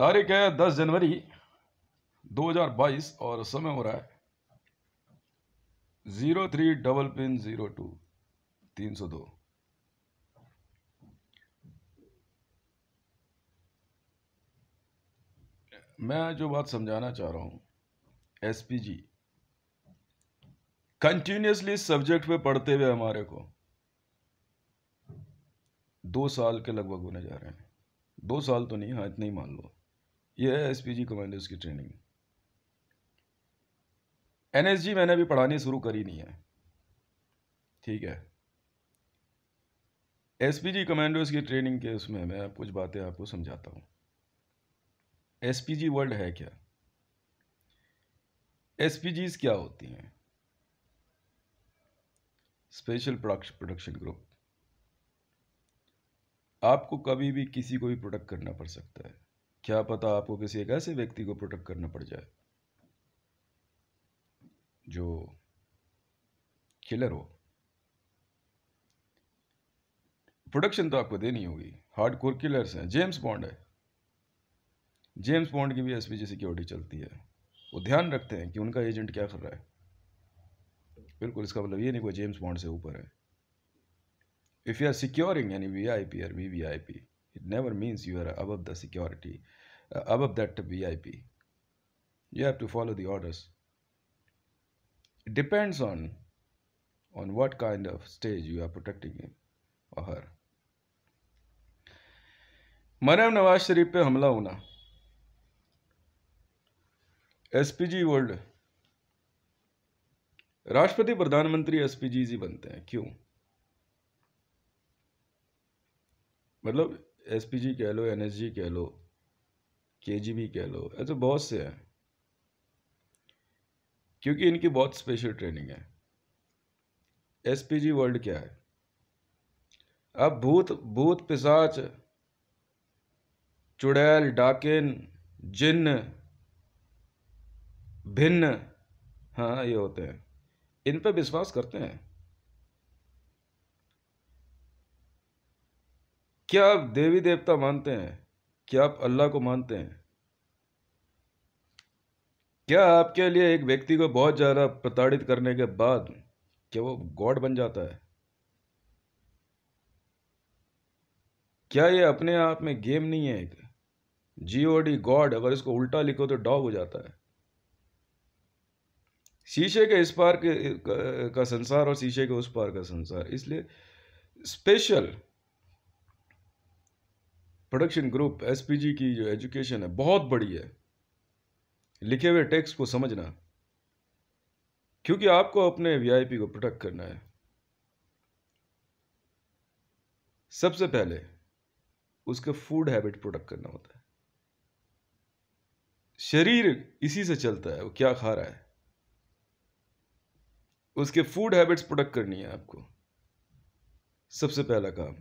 तारीख है दस जनवरी 2022 और समय हो रहा है zero three double pin zero two तीन सौ दो मैं जो बात समझाना चाह रहा हूं एसपीजी कंटिन्यूसली सब्जेक्ट पे पढ़ते हुए हमारे को दो साल के लगभग होने जा रहे हैं दो साल तो नहीं हाँ इतना ही मान लो यह है एसपीजी कमांडर्स की ट्रेनिंग एनएसजी मैंने अभी पढ़ानी शुरू करी नहीं है ठीक है एसपीजी कमांडोज की ट्रेनिंग के उसमें मैं कुछ बातें आपको समझाता हूँ एसपीजी वर्ल्ड है क्या एसपीजीज क्या होती हैं स्पेशल प्रोडक्शन ग्रुप आपको कभी भी किसी को भी प्रोडक्ट करना पड़ सकता है क्या पता आपको किसी एक ऐसे व्यक्ति को प्रोटेक्ट करना पड़ जाए जो किलर हो प्रोडक्शन तो आपको देनी होगी हार्ड कोर किलर्स हैं जेम्स बॉन्ड है जेम्स बॉन्ड की भी एस पी सिक्योरिटी चलती है वो ध्यान रखते हैं कि उनका एजेंट क्या कर रहा है बिल्कुल इसका मतलब ये नहीं कोई जेम्स बॉन्ड से ऊपर है इफ़ यू आर सिक्योरिंग यानी V I P R V V I P It never means you are above the security, uh, above that VIP. You have to follow the orders. It depends on on what kind of stage you are protecting him or her. मरम नवाज शरीफ पे हमला होना SPG world राष्ट्रपति प्रधानमंत्री SPG जी बनते हैं क्यों मतलब एस कह लो एन एस जी कह लो के जी बी कह लो ऐसे बहुत से हैं क्योंकि इनकी बहुत स्पेशल ट्रेनिंग है एस पी जी वर्ल्ड क्या है अब भूत भूत पिसाच चुड़ैल डाकिन जिन्न भिन्न हाँ ये होते हैं इन पर विश्वास करते हैं क्या आप देवी देवता मानते हैं क्या आप अल्लाह को मानते हैं क्या आपके लिए एक व्यक्ति को बहुत ज़्यादा प्रताड़ित करने के बाद क्या वो गॉड बन जाता है क्या ये अपने आप में गेम नहीं है एक जी ओ डी गॉड अगर इसको उल्टा लिखो तो डॉग हो जाता है शीशे के इस पार के का संसार और शीशे के उस पार का संसार इसलिए स्पेशल प्रोडक्शन ग्रुप एसपीजी की जो एजुकेशन है बहुत बड़ी है लिखे हुए टेक्स्ट को समझना क्योंकि आपको अपने वीआईपी को प्रोटेक्ट करना है सबसे पहले उसके फूड हैबिट प्रोटेक्ट करना होता है शरीर इसी से चलता है वो क्या खा रहा है उसके फूड हैबिट्स प्रोटेक्ट करनी है आपको सबसे पहला काम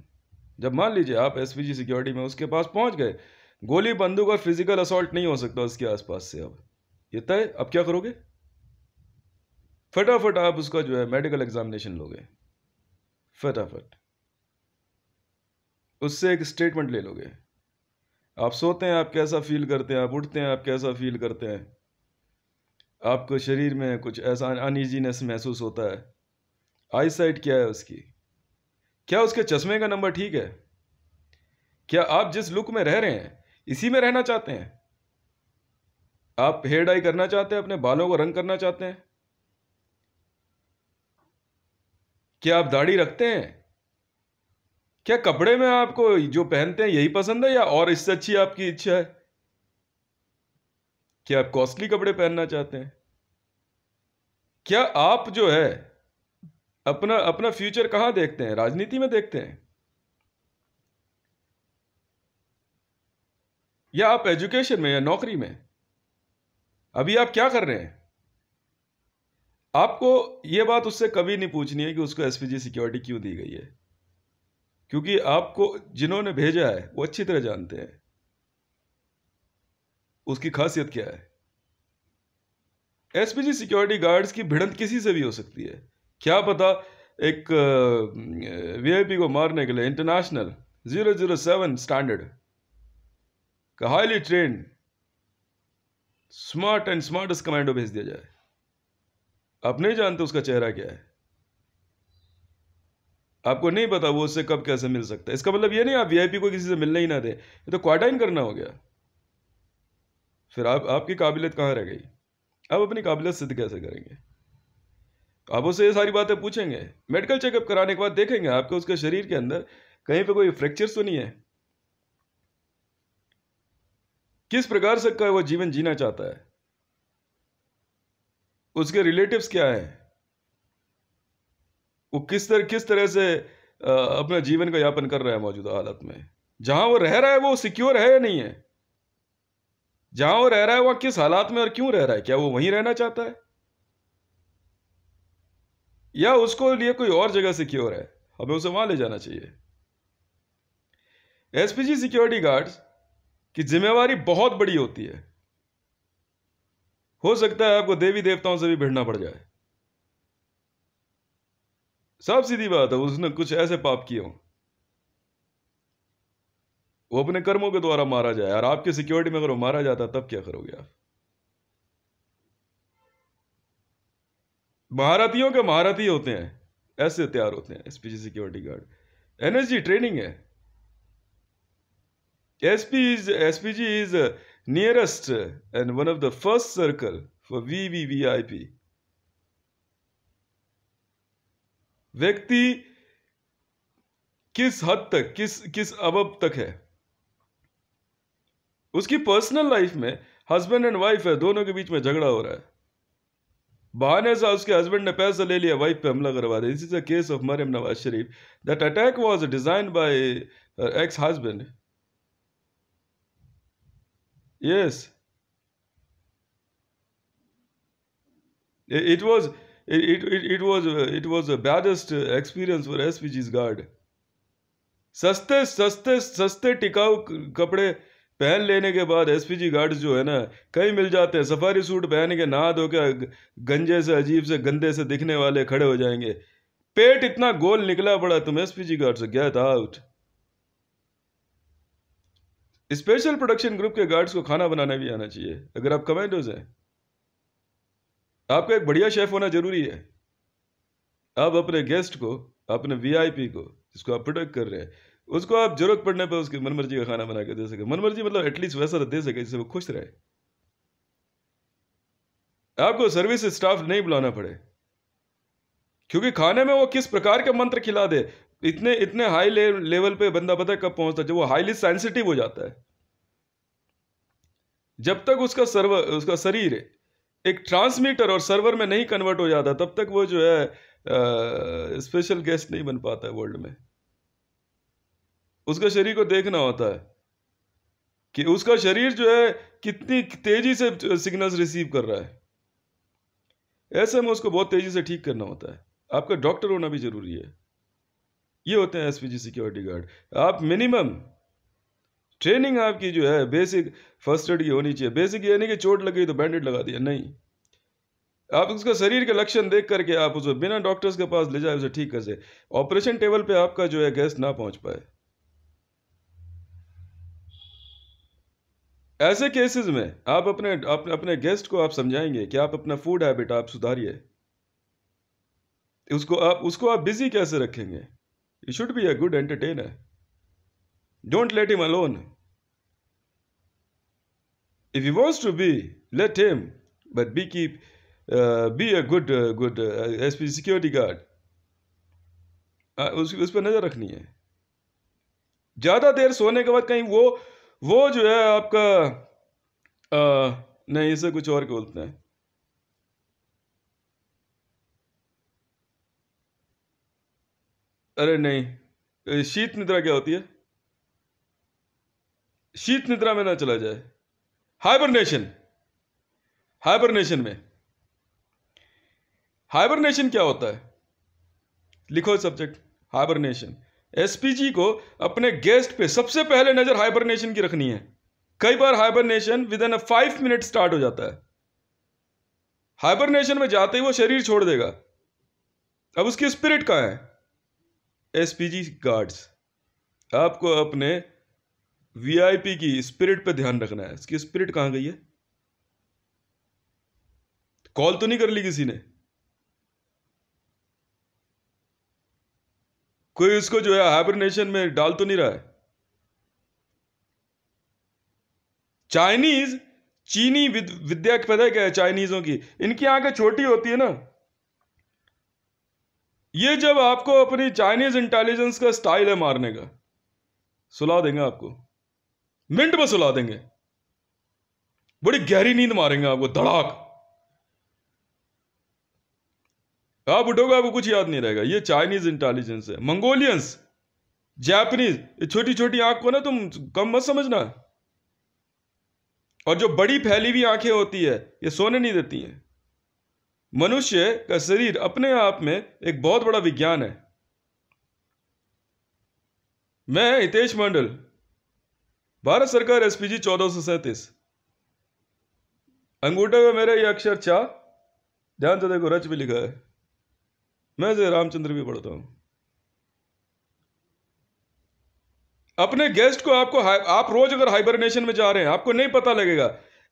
जब मान लीजिए आप एस सिक्योरिटी में उसके पास पहुँच गए गोली बंदूक और फिजिकल असॉल्ट नहीं हो सकता उसके आसपास से अब ये तय अब क्या करोगे फटाफट आप उसका जो है मेडिकल एग्जामिनेशन लोगे फटाफट उससे एक स्टेटमेंट ले लोगे आप सोते हैं आप कैसा फील करते हैं आप उठते हैं आप कैसा फील करते हैं आपको शरीर में कुछ ऐसा अनइजीनेस महसूस होता है आई साइट क्या है उसकी क्या उसके चश्मे का नंबर ठीक है क्या आप जिस लुक में रह रहे हैं इसी में रहना चाहते हैं आप हेयर डाई करना चाहते हैं अपने बालों को रंग करना चाहते हैं क्या आप दाढ़ी रखते हैं क्या कपड़े में आपको जो पहनते हैं यही पसंद है या और इससे अच्छी आपकी इच्छा है क्या आप कॉस्टली कपड़े पहनना चाहते हैं क्या आप जो है अपना अपना फ्यूचर कहां देखते हैं राजनीति में देखते हैं या आप एजुकेशन में या नौकरी में अभी आप क्या कर रहे हैं आपको यह बात उससे कभी नहीं पूछनी है कि उसको एसपीजी सिक्योरिटी क्यों दी गई है क्योंकि आपको जिन्होंने भेजा है वो अच्छी तरह जानते हैं उसकी खासियत क्या है एसपीजी सिक्योरिटी गार्ड्स की भिड़ंत किसी से भी हो सकती है क्या पता एक वीआईपी को मारने के लिए international zero zero seven standard का highly train smart and smartest commando भेज दिया जाए आप नहीं जानते उसका चेहरा क्या है आपको नहीं पता वो उससे कब कैसे मिल सकता है इसका मतलब ये नहीं आप वीआईपी को किसी से मिलने ही ना दें ये तो क्वारटाइन करना हो गया फिर आप आपकी काबिलियत कहाँ रह गई आप अपनी काबिलियत सिद्ध कैसे करेंगे आप उसे ये सारी बातें पूछेंगे मेडिकल चेकअप कराने के बाद देखेंगे आपके उसके शरीर के अंदर कहीं पे कोई फ्रैक्चर तो नहीं है किस प्रकार से का वो जीवन जीना चाहता है उसके रिलेटिव्स क्या हैं वो किस तरह किस तरह से अपना जीवन का यापन कर रहा है मौजूदा हालत में जहां वो रह रहा है वो सिक्योर है या नहीं है जहां वो रह रहा है वह किस हालात में और क्यों रह रहा है क्या वो वहीं रहना चाहता है या उसको लिए कोई और जगह सिक्योर है हमें उसे वहां ले जाना चाहिए एसपीजी सिक्योरिटी गार्ड्स की जिम्मेवारी बहुत बड़ी होती है हो सकता है आपको देवी देवताओं से भी भिड़ना पड़ जाए साफ सीधी बात है उसने कुछ ऐसे पाप किए हों वो अपने कर्मों के द्वारा मारा जाए और आपकी सिक्योरिटी में अगर वो मारा जाता तब क्या करोगे आप महारथियों के महारथी होते हैं ऐसे तैयार होते हैं SPG security guard NSG training है is is and one of the first circle for V V V I P व्यक्ति किस हद तक किस किस अब तक है उसकी पर्सनल लाइफ में हस्बैंड एंड वाइफ है दोनों के बीच में झगड़ा हो रहा है बहाने से उसके हस्बैंड ने पैसा ले लिया वाइफ पे हमला करवा दिया this is a case of Maryam Nawaz Sharif that attack was design by ex husband yes it was it it, it was it was the baddest experience for SPG's सस्ते सस्ते सस्ते टिकाऊ कपड़े पहन लेने के बाद एसपीजी गार्ड्स जो है ना कहीं मिल जाते हैं सफारी सूट पहन के नहा धो के गंजे से अजीब से गंदे से दिखने वाले खड़े हो जाएंगे पेट इतना गोल निकला पड़ा तुम एसपीजी गार्ड से get out special production group के गार्ड्स को खाना बनाना भी आना चाहिए अगर आप कमेंडोज हैं आपका एक बढ़िया शेफ होना जरूरी है आप अपने गेस्ट को अपने वीआईपी को जिसको आप प्रोटेक्ट कर रहे हैं उसको आप जरूरत पड़ने पर उसकी मनमर्जी का खाना बना के दे सके मनमर्जी मतलब एटलीस्ट वैसा दे सके जिससे वो खुश रहे आपको सर्विस स्टाफ नहीं बुलाना पड़े क्योंकि खाने में वो किस प्रकार का मंत्र खिला दे इतने इतने हाई ले, लेवल पे बंदा पता कब पहुंचता है जब वो हाईली सेंसिटिव हो जाता है जब तक उसका सर्व उसका शरीर एक ट्रांसमीटर और सर्वर में नहीं कन्वर्ट हो जाता तब तक वो जो है आ, स्पेशल गेस्ट नहीं बन पाता है वर्ल्ड में उसके शरीर को देखना होता है कि उसका शरीर जो है कितनी तेज़ी से सिग्नल्स रिसीव कर रहा है ऐसे में उसको बहुत तेज़ी से ठीक करना होता है आपका डॉक्टर होना भी ज़रूरी है ये होते हैं एसपीजी सिक्योरिटी गार्ड आप मिनिमम ट्रेनिंग आपकी जो है बेसिक फर्स्ट एड की होनी चाहिए बेसिक ये नहीं कि चोट लग गई तो बैंडेड लगा दिया नहीं आप उसका शरीर के लक्षण देख करके आप उसे बिना डॉक्टर्स के पास ले जाए उसे ठीक कर से ऑपरेशन टेबल पे आपका जो है गैस ना पहुंच पाए ऐसे केसेस में आप अपने आप, अपने गेस्ट को आप समझाएंगे कि आप अपना फूड हैबिट आप सुधारिए उसको आप उसको आप बिजी कैसे रखेंगे you should be a good entertainer don't let him alone if you wants to be let him but be की be a good good S P security guard उस पर नज़र रखनी है ज़्यादा देर सोने के बाद कहीं वो वो जो है आपका आ, नहीं इसे कुछ और बोलते हैं अरे नहीं शीत निद्रा क्या होती है शीत निद्रा में ना चला जाए हाइबरनेशन हाइबरनेशन में हाइबरनेशन क्या होता है लिखो सब्जेक्ट हाइबरनेशन एसपीजी को अपने गेस्ट पे सबसे पहले नज़र हाइबरनेशन की रखनी है कई बार hibernation within a five minute start हो जाता है हाइबरनेशन में जाते ही वो शरीर छोड़ देगा अब उसकी स्पिरिट कहाँ है एसपीजी गार्ड्स आपको अपने वीआईपी की स्पिरिट पे ध्यान रखना है इसकी स्पिरिट कहाँ गई है कॉल तो नहीं कर ली किसी ने कोई उसको जो है हाइब्रिनेशन में डाल तो नहीं रहा है चाइनीज चीनी विद्या पता है क्या है चाइनीजों की इनकी आंखें छोटी होती है ना ये जब आपको अपनी चाइनीज इंटेलिजेंस का स्टाइल है मारने का सुला देंगे आपको मिनट में सुला देंगे बड़ी गहरी नींद मारेंगे आपको धड़ाक आप उठोगे आपको कुछ याद नहीं रहेगा ये चाइनीज इंटेलिजेंस है मंगोलियंस जापानीज छोटी छोटी आंख को ना तुम कम मत समझना और जो बड़ी फैली हुई आंखें होती है ये सोने नहीं देती हैं मनुष्य का शरीर अपने आप में एक बहुत बड़ा विज्ञान है मैं हितेश मंडल भारत सरकार एसपीजी पी चौदह सौ सैंतीस अंगूठे में मेरे ये अक्षर चा ध्यान से देखो रच भी लिखा है मैं जय रामचंद्र भी पढ़ता हूं अपने गेस्ट को आपको आप रोज अगर हाइबरनेशन में जा रहे हैं आपको नहीं पता लगेगा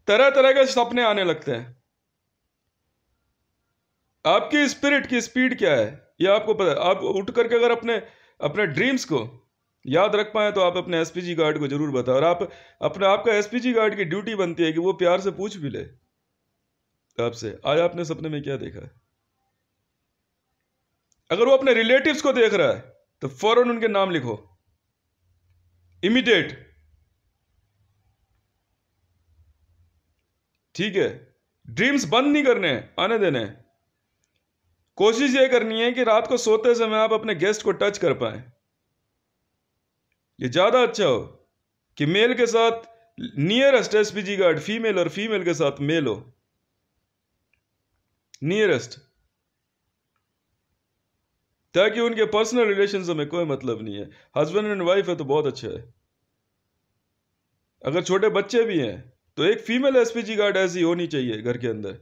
तरह तरह के सपने आने लगते हैं आपकी स्पिरिट की स्पीड क्या है ये आपको पता है आप उठ करके अगर अपने अपने ड्रीम्स को याद रख पाए तो आप अपने एसपीजी गार्ड को जरूर बताओ और आप अपने आपका एसपीजी गार्ड की ड्यूटी बनती है कि वो प्यार से पूछ भी ले आपसे आज आपने सपने में क्या देखा है अगर वो अपने रिलेटिव्स को देख रहा है तो फौरन उनके नाम लिखो इमीडिएट ठीक है ड्रीम्स बंद नहीं करने आने देने कोशिश ये करनी है कि रात को सोते समय आप अपने गेस्ट को टच कर पाए ये ज़्यादा अच्छा हो कि मेल के साथ नियरेस्ट एसपीजी गार्ड फीमेल और फीमेल के साथ मेल हो नियरेस्ट ताकि उनके पर्सनल रिलेशन से हमें कोई मतलब नहीं है हस्बैंड एंड वाइफ है तो बहुत अच्छा है अगर छोटे बच्चे भी हैं तो एक फीमेल एसपीजी गार्ड ऐसी होनी चाहिए घर के अंदर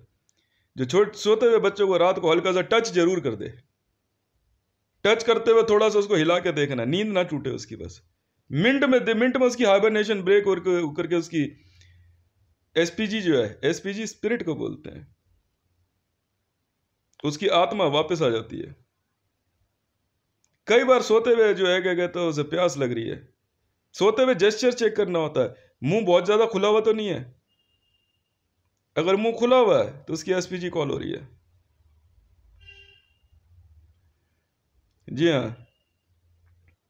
जो छोटे सोते हुए बच्चों को रात को हल्का सा टच जरूर कर दे टच करते हुए थोड़ा सा उसको हिला के देखना नींद ना टूटे उसकी बस मिनट में मिनट में उसकी हाइबरनेशन ब्रेक करके उसकी एसपीजी जो है एसपीजी स्पिरिट को बोलते हैं उसकी आत्मा वापस आ जाती है कई बार सोते हुए जो है क्या कहते हैं उसे प्यास लग रही है सोते हुए जेस्चर चेक करना होता है मुंह बहुत ज़्यादा खुला हुआ तो नहीं है अगर मुंह खुला हुआ है तो उसकी एसपीजी कॉल हो रही है जी हाँ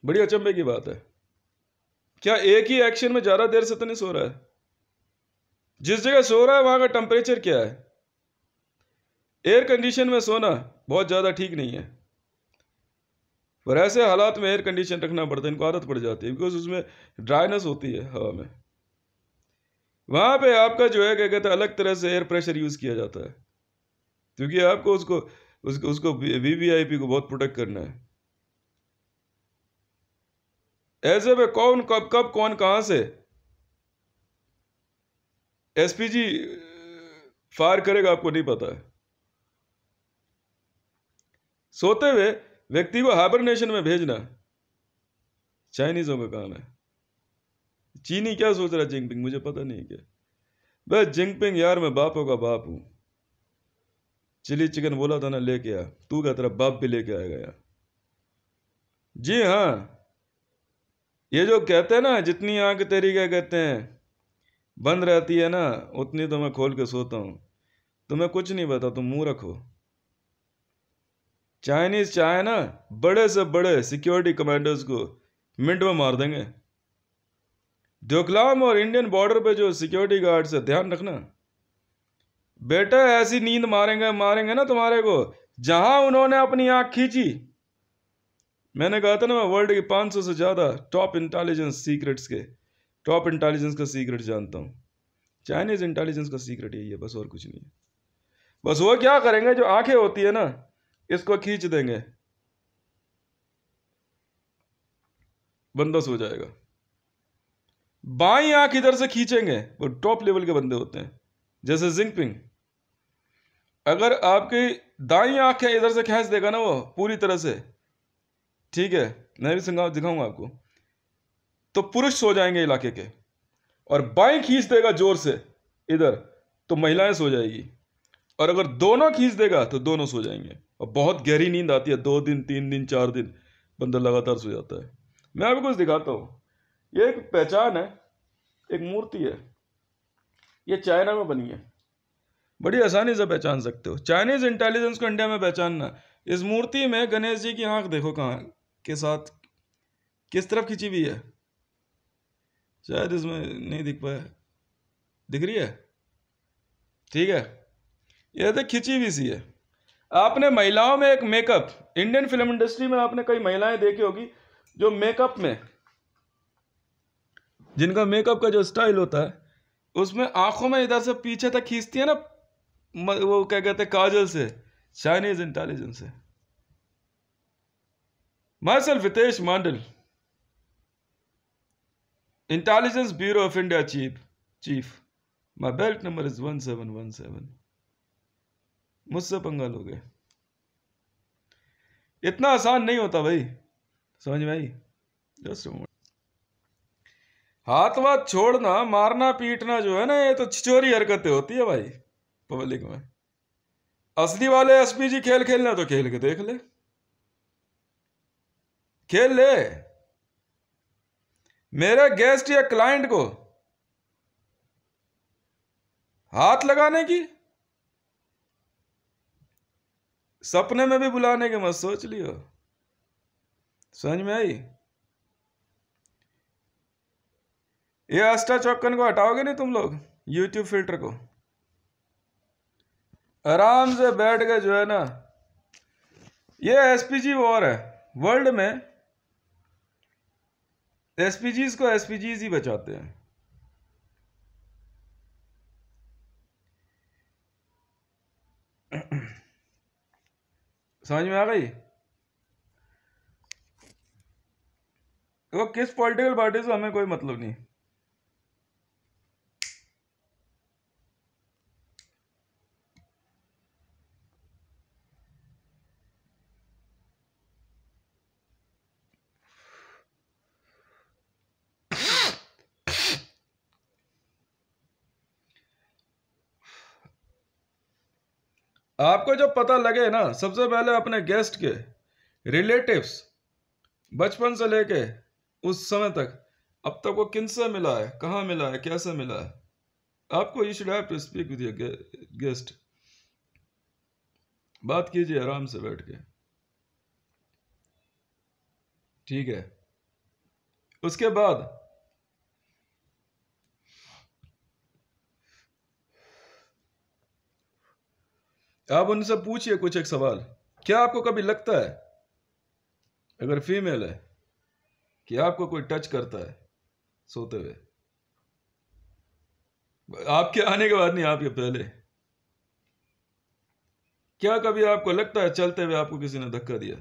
बड़ी अचंभे की बात है क्या एक ही एक्शन में ज़्यादा देर से तो नहीं सो रहा है जिस जगह सो रहा है वहां का टेम्परेचर क्या है एयर कंडीशन में सोना बहुत ज़्यादा ठीक नहीं है पर ऐसे हालात में एयर कंडीशन रखना पड़ता है इनको आदत पड़ जाती है बिकॉज उसमें ड्राइनेस होती है हवा में वहाँ पे आपका जो है क्या कहते हैं अलग तरह से एयर प्रेशर यूज़ किया जाता है क्योंकि आपको उसको उसको उसको वीवीआईपी को बहुत प्रोटेक्ट करना है ऐसे में कौन कब कब कौन कहाँ से एसपीजी फायर करेगा आपको नहीं पता है सोते हुए व्यक्ति को हाइबरनेशन में भेजना चाइनीज़ों का काम है चीनी क्या सोच रहा है जिंगपिंग मुझे पता नहीं क्या वह जिंगपिंग यार मैं बापों का बाप हूं चिली चिकन बोला था ना लेके आ तू क्या तेरा बाप भी लेके आएगा यार जी हाँ ये जो कहते हैं ना जितनी आंख तेरी क्या कहते हैं बंद रहती है ना उतनी तो मैं खोल के सोता हूँ तुम्हें कुछ नहीं पता तुम मुंह रखो चाइनीज ना बड़े से बड़े सिक्योरिटी कमांडर्स को मिनट में मार देंगे डोकलाम और इंडियन बॉर्डर पे जो सिक्योरिटी गार्ड्स है ध्यान रखना बेटा ऐसी नींद मारेंगे मारेंगे ना तुम्हारे को जहां उन्होंने अपनी आंख खींची मैंने कहा था ना मैं वर्ल्ड के 500 से ज़्यादा टॉप इंटेलिजेंस सीक्रेट्स के टॉप इंटेलिजेंस का सीक्रेट जानता हूँ चाइनीज इंटेलिजेंस का सीक्रेट यही है बस और कुछ नहीं है बस वो क्या करेंगे जो आंखें होती है ना इसको खींच देंगे बंदस हो जाएगा बाई आंख इधर से खींचेंगे वो टॉप लेवल के बंदे होते हैं जैसे जिंगपिंग अगर आपकी दाई आंख है इधर से खेच देगा ना वो पूरी तरह से ठीक है मैं भी सिंगा दिखाऊंगा आपको तो पुरुष सो जाएंगे इलाके के और बाई खींच देगा जोर से इधर तो महिलाएं सो जाएगी और अगर दोनों खींच देगा तो दोनों सो जाएंगे और बहुत गहरी नींद आती है दो दिन तीन दिन चार दिन बंदा लगातार सो जाता है मैं आपको कुछ दिखाता हूँ ये एक पहचान है एक मूर्ति है ये चाइना में बनी है बड़ी आसानी से पहचान सकते हो चाइनीज इंटेलिजेंस को इंडिया में पहचानना इस मूर्ति में गणेश जी की आंख देखो कहाँ के साथ किस तरफ खिंची हुई है शायद इसमें नहीं दिख पाया दिख रही है ठीक है यह तो खिंची हुई सी है आपने महिलाओं में एक मेकअप इंडियन फिल्म इंडस्ट्री में आपने कई महिलाएं देखी होगी जो मेकअप में जिनका मेकअप का जो स्टाइल होता है उसमें आंखों में इधर से पीछे तक खींचती है ना वो क्या कहते हैं काजल से चाइनीज इंटेलिजेंस से myself Hitesh Mandal intelligence bureau of India chief chief my belt number is one seven one seven मुझसे पंगा लोगे इतना आसान नहीं होता भाई समझ में आई हाथ वाथ छोड़ना मारना पीटना जो है ना ये तो छिचोरी हरकतें होती है भाई पब्लिक में असली वाले एसपीजी खेल खेलना तो खेल के देख ले खेल ले मेरे गेस्ट या क्लाइंट को हाथ लगाने की सपने में भी बुलाने के मत सोच लियो समझ में आई ये अष्टा चौकन को हटाओगे नहीं तुम लोग यूट्यूब फिल्टर को आराम से बैठ के जो है ना ये एसपीजी वॉर है वर्ल्ड में एसपीजीज को एसपीजीज ही बचाते हैं समझ में आ गई वो किस पॉलिटिकल पार्टी से हमें कोई मतलब नहीं आपको जब पता लगे ना सबसे पहले अपने गेस्ट के रिलेटिव्स बचपन से लेके उस समय तक अब तक वो किन से मिला है कहाँ मिला है कैसे मिला है आपको you should have to speak with your guest बात कीजिए आराम से बैठ के ठीक है उसके बाद आप उनसे पूछिए कुछ एक सवाल क्या आपको कभी लगता है अगर फीमेल है कि आपको कोई टच करता है सोते हुए आपके आने के बाद नहीं आपके पहले क्या कभी आपको लगता है चलते हुए आपको किसी ने धक्का दिया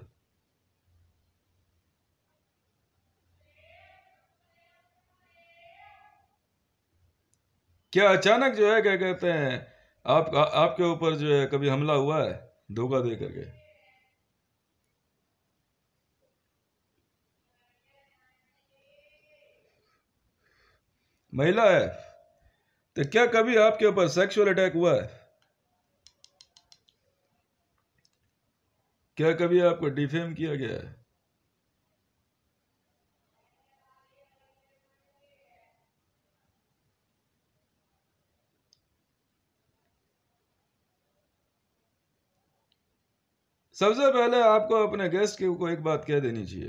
क्या अचानक जो है क्या कहते हैं आप आ, आपके ऊपर जो है कभी हमला हुआ है धोखा दे करके महिला है तो क्या कभी आपके ऊपर सेक्सुअल अटैक हुआ है क्या कभी आपको डिफेम किया गया है सबसे पहले आपको अपने गेस्ट के को एक बात कह देनी चाहिए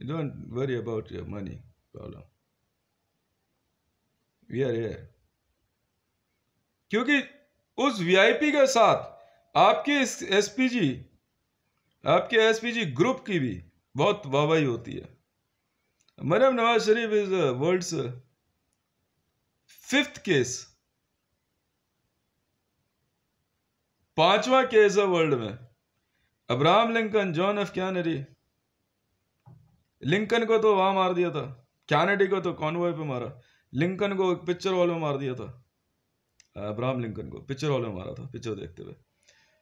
you don't worry about your money problem we are here क्योंकि उस वीआईपी के साथ आपकी एसपीजी आपके एसपीजी ग्रुप की भी बहुत वाहवाही होती है Maryam Nawaz Sharif is world fifth case पांचवा केस है वर्ल्ड में Abraham Lincoln John F Kennedy Lincoln को तो वहां मार दिया था कैनेडी को तो कॉन्वॉय पे मारा लिंकन को पिक्चर हॉल में मार दिया था अब्राहम लिंकन को पिक्चर हॉल में मारा था पिक्चर देखते हुए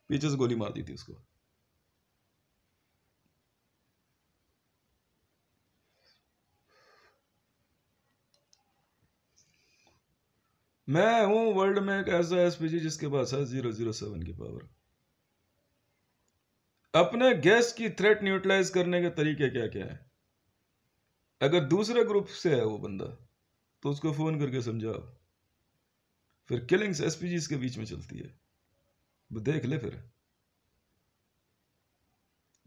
पीछे से गोली मार दी थी उसको मैं हूं वर्ल्ड में एक ऐसा एसपीजी जिसके पास है जीरो जीरो सेवन की पावर अपने गैस की थ्रेट न्यूट्रलाइज करने के तरीके क्या क्या है अगर दूसरे ग्रुप से है वो बंदा तो उसको फ़ोन करके समझाओ फिर किलिंग्स एसपीजी के बीच में चलती है वो देख ले फिर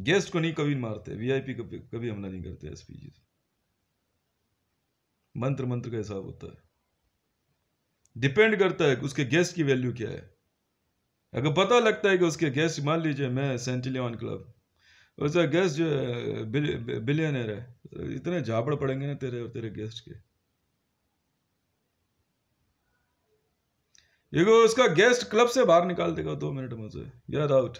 गेस्ट को नहीं कभी मारते वीआईपी को कभी हमला नहीं करते एसपीजी मंत्र मंत्र का हिसाब होता है डिपेंड करता है कि उसके गेस्ट की वैल्यू क्या है अगर पता लगता है कि उसके गेस्ट मान लीजिए मैं सेंटिलियन क्लब उसका गेस्ट जो बिल, बिलियनर है तो इतने झापड़ पड़ेंगे ना तेरे और तेरे गेस्ट के एगो उसका गेस्ट क्लब से बाहर निकाल देगा दो मिनट में उसे याद आउट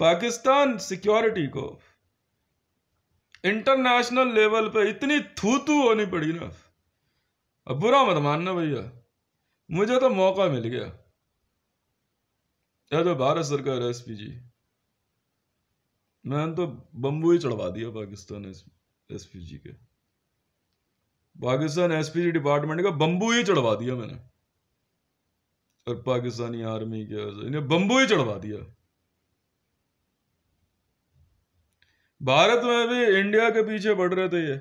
पाकिस्तान सिक्योरिटी को इंटरनेशनल लेवल पे इतनी थूथू होनी पड़ी ना अब बुरा मत मानना भैया मुझे तो मौका मिल गया या तो भारत सरकार एस पी जी मैंने तो बम्बू ही चढ़वा दिया पाकिस्तान एसपी जी के पाकिस्तान जी डिपार्टमेंट का बम्बू ही चढ़वा दिया मैंने और पाकिस्तानी आर्मी के इन्हें बम्बू ही चढ़वा दिया भारत में भी इंडिया के पीछे पड़ रहे थे ये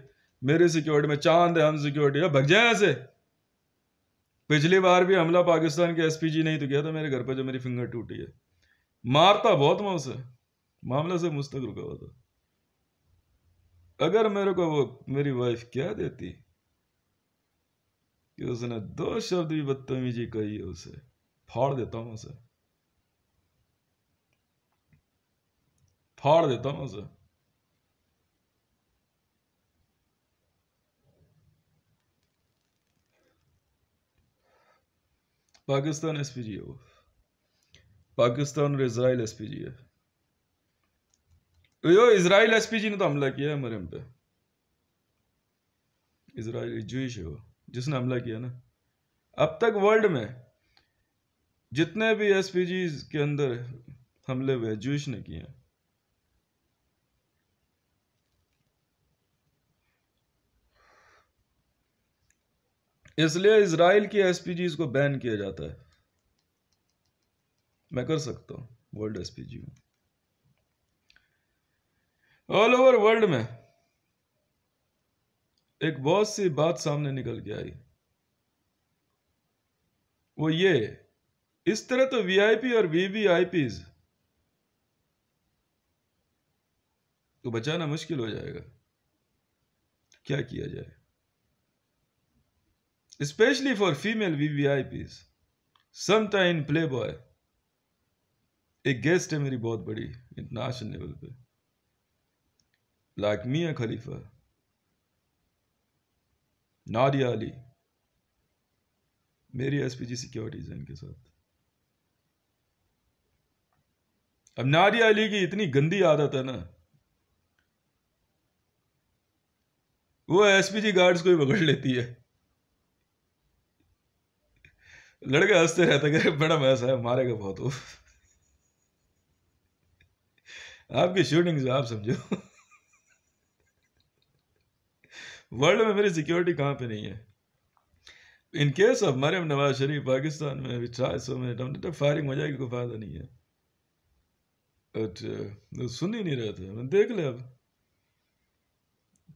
मेरी सिक्योरिटी में चांद है हम सिक्योरिटी है भग जाए ऐसे पिछली बार भी हमला पाकिस्तान के एसपीजी नहीं तो गया था मेरे घर पर जो मेरी फिंगर टूटी है मारता बहुत मैं उसे मामला से मुझ तक रुका हुआ था अगर मेरे को वो मेरी वाइफ क्या देती कि उसने दो शब्द भी बदतमीजी कही है उसे फाड़ देता हूं उसे फाड़ देता हूं उसे पाकिस्तान एस पी जी वो पाकिस्तान और इसराइल एस पी जी है तो यो इसराइल एस पी जी ने तो हमला किया है मरियम पे इसराइल जूश है वो जिसने हमला किया ना अब तक वर्ल्ड में जितने भी एस पी जी के अंदर हमले हुए जूश ने किए हैं इसलिए इसराइल की एस को बैन किया जाता है मैं कर सकता हूं world S P all over world में एक बहुत सी बात सामने निकल के आई वो ये इस तरह तो वीआईपी और वीवीआईपी को बचाना मुश्किल हो जाएगा क्या किया जाए especially for female VVIPs, sometime Playboy, एक गेस्ट है मेरी बहुत बड़ी इंटरनेशनल लेवल पे लाइक मिया खलीफा नारिया अली मेरी एसपीजी सिक्योरिटीज है इनके साथ अब नारिया अली की इतनी गंदी आदत है ना वो एसपीजी गार्ड्स को ही पकड़ लेती है लड़के हंसते रहते कि मैडम ऐसा है मारेगा बहुत आपकी शूटिंग से आप समझो वर्ल्ड में मेरी सिक्योरिटी कहां पे नहीं है in case of Maryam Nawaz Sharif Pakistan में अभी ट्राई सो मैंने डम तक फायरिंग हो जाएगी कोई फायदा नहीं है अच्छा सुन ही नहीं रहे थे मैंने देख ले अब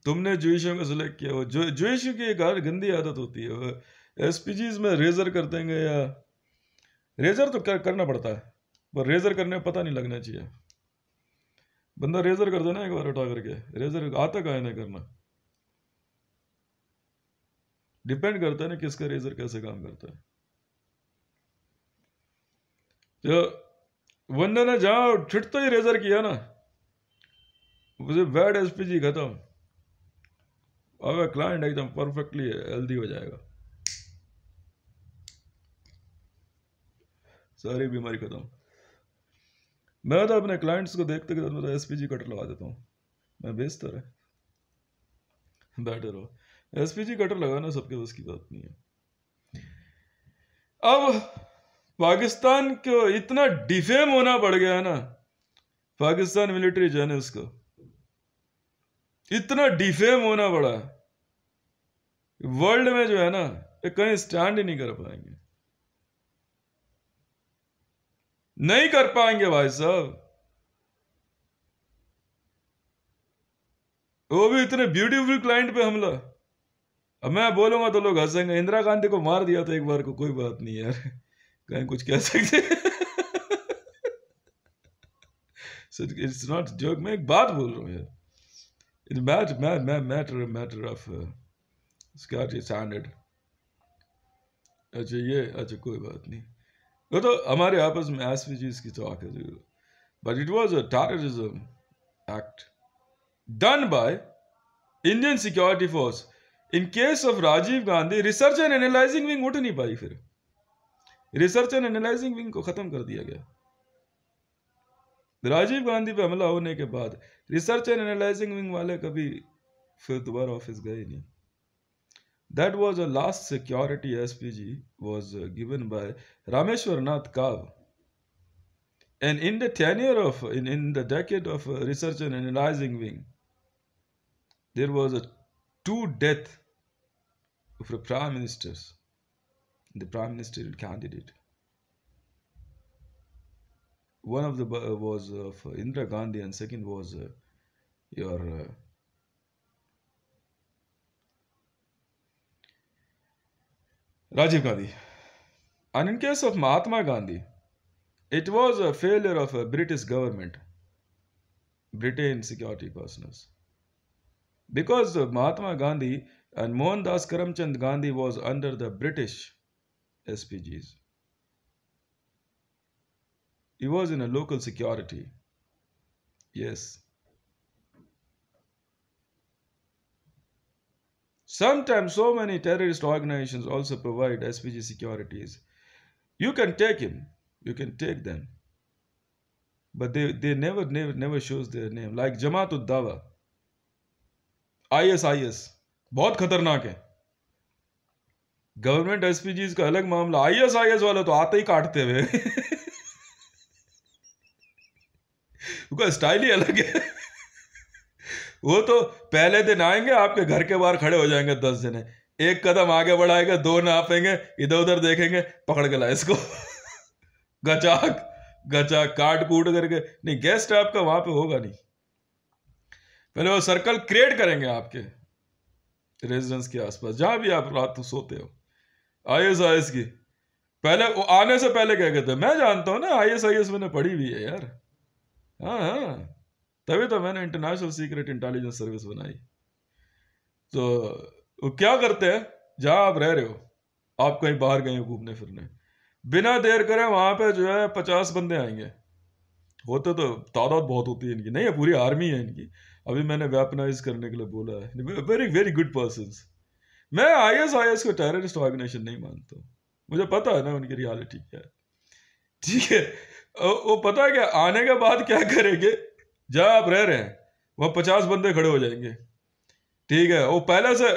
तुमने जुइशों को सिलेक्ट किया वो जुइशों की एक गंदी आदत होती है एस में रेजर कर देंगे या रेजर तो क्या करना पड़ता है पर रेजर करने में पता नहीं लगना चाहिए बंदा रेजर कर देना एक बार उठा करके रेजर आता का नहीं करना डिपेंड करता है ना किसका रेजर कैसे काम करता है जो बंदे ने छिट तो ही रेजर किया ना उसे बैड एसपीजी खत्म अब क्लाइंट एकदम परफेक्टली हेल्दी हो जाएगा सारी बीमारी खत्म मैं तो अपने क्लाइंट्स को देखते के मैं तो एस कटर लगा देता हूँ मैं बेहतर है बेटर हो एस कटर लगाना सबके बस की बात नहीं है अब पाकिस्तान को इतना डिफेम होना पड़ गया है ना पाकिस्तान मिलिट्री जाने उसको इतना डिफेम होना पड़ा वर्ल्ड में जो है ना कहीं स्टैंड ही नहीं कर पाएंगे नहीं कर पाएंगे भाई साहब वो भी इतने ब्यूटीफुल क्लाइंट पे हमला अब मैं बोलूंगा तो लोग हंसेंगे इंदिरा गांधी को मार दिया था तो एक बार को कोई बात नहीं यार कहीं कुछ कह सकते इट्स नॉट जोक मैं एक बात बोल रहा हूँ यार it matter matter matter of standard अच्छा ये अच्छा कोई बात नहीं वो तो uh, हमारे आपस में आस पीजी इसकी तो आके जो but it was a terrorism act done by Indian security force in case of Rajiv Gandhi research and analysing wing उठ नहीं पाई फिर रिसर्च एंड एनालाइजिंग विंग को खत्म कर दिया गया राजीव गांधी पे हमला होने के बाद रिसर्च एंड एनालाइजिंग विंग वाले कभी फिर दोबारा ऑफिस गए नहीं That was the last security SPG was uh, given by Rameshwar Kav. And in the tenure of, in, in the decade of uh, research and analyzing wing, there was a two death of prime ministers, the prime ministerial candidate. One of the uh, was of Indra Gandhi and second was your Rajiv Gandhi. And in case of Mahatma Gandhi, it was a failure of a British government, Britain security personnel. Because Mahatma Gandhi and Mohandas Karamchand Gandhi was under the British SPGs. He was in a local security. Yes. Sometimes so many terrorist organizations also provide SVG securities. You can take him, you can take them. But they, they never, never, never shows their name. Like Jamaatul Dawa, ISIS, बहुत खतरनाक है government एसपीजीज का अलग मामला ISIS वाले तो आते ही काटते हुए उनका स्टाइल ही अलग है वो तो पहले दिन आएंगे आपके घर के बाहर खड़े हो जाएंगे दस जने एक कदम आगे बढ़ाएगा दो नापेंगे इधर उधर देखेंगे पकड़ के ला इसको गचाक गचाक काट कूट करके नहीं गेस्ट आपका वहां पे होगा नहीं पहले वो सर्कल क्रिएट करेंगे आपके रेजिडेंस के आसपास जहां भी आप रात को सोते हो आई एस आई एस की पहले वो आने से पहले क्या कहते हैं मैं जानता हूं ना आई एस आई एस मैंने पढ़ी हुई है यार हाँ हाँ तभी तो मैंने इंटरनेशनल सीक्रेट इंटेलिजेंस सर्विस बनाई तो वो क्या करते हैं जहां आप रह रहे हो आप कहीं बाहर गए हो घूमने फिरने बिना देर करे वहां पे जो है पचास बंदे आएंगे होते तो तादाद बहुत होती है इनकी नहीं है पूरी आर्मी है इनकी अभी मैंने वेपनाइज करने के लिए बोला है वेरी वेरी गुड पर्सन मैं आई एस आई एस को टेररिस्ट ऑर्गेनाइजेशन नहीं मानता हूँ मुझे पता है ना उनकी रियालिटी क्या है ठीक है वो पता है क्या आने के बाद क्या करेंगे जहां आप रह रहे हैं वह पचास बंदे खड़े हो जाएंगे ठीक है वो पहले से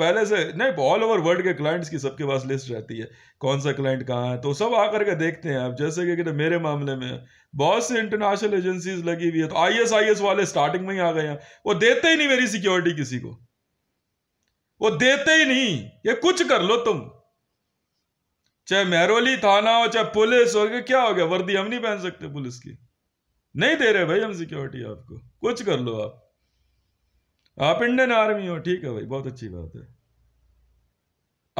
पहले से नहीं ऑल ओवर वर्ल्ड के क्लाइंट्स की सबके पास लिस्ट रहती है कौन सा क्लाइंट कहाँ है तो सब आकर के देखते हैं आप जैसे कि, तो मेरे मामले में बहुत सी इंटरनेशनल एजेंसीज लगी हुई है तो आई एस वाले स्टार्टिंग में ही आ गए हैं वो देते ही नहीं मेरी सिक्योरिटी किसी को वो देते ही नहीं ये कुछ कर लो तुम चाहे मेहरोली थाना हो चाहे पुलिस हो क्या हो गया वर्दी हम नहीं पहन सकते पुलिस की नहीं दे रहे भाई हम सिक्योरिटी आपको कुछ कर लो आप आप इंडियन आर्मी हो ठीक है भाई बहुत अच्छी बात है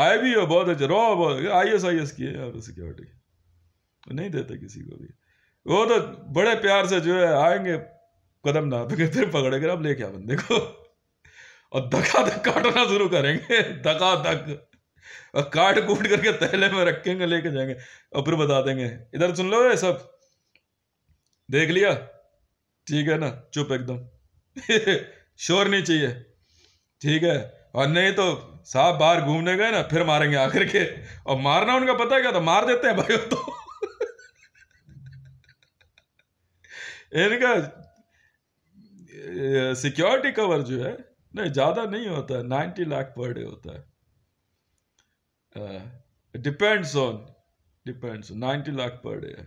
आए भी हो बहुत अच्छा रो बहुत आई एस आई एस की है आप सिक्योरिटी नहीं देते किसी को भी वो तो बड़े प्यार से जो है आएंगे कदम ना तो फिर पकड़ेंगे अब लेके आ बंदे को और धका धक काटना शुरू करेंगे धका धक और काट कूट करके तहले में रखेंगे लेके जाएंगे और फिर बता देंगे इधर सुन लो ये सब देख लिया ठीक है ना चुप एकदम शोर नहीं चाहिए ठीक है और नहीं तो साहब बाहर घूमने गए ना फिर मारेंगे आकर के और मारना उनका पता है क्या तो मार देते हैं भाई तो इनका सिक्योरिटी कवर जो है नहीं ज़्यादा नहीं होता है नाइन्टी लाख पर डे होता है depends on depends ninety lakh per day है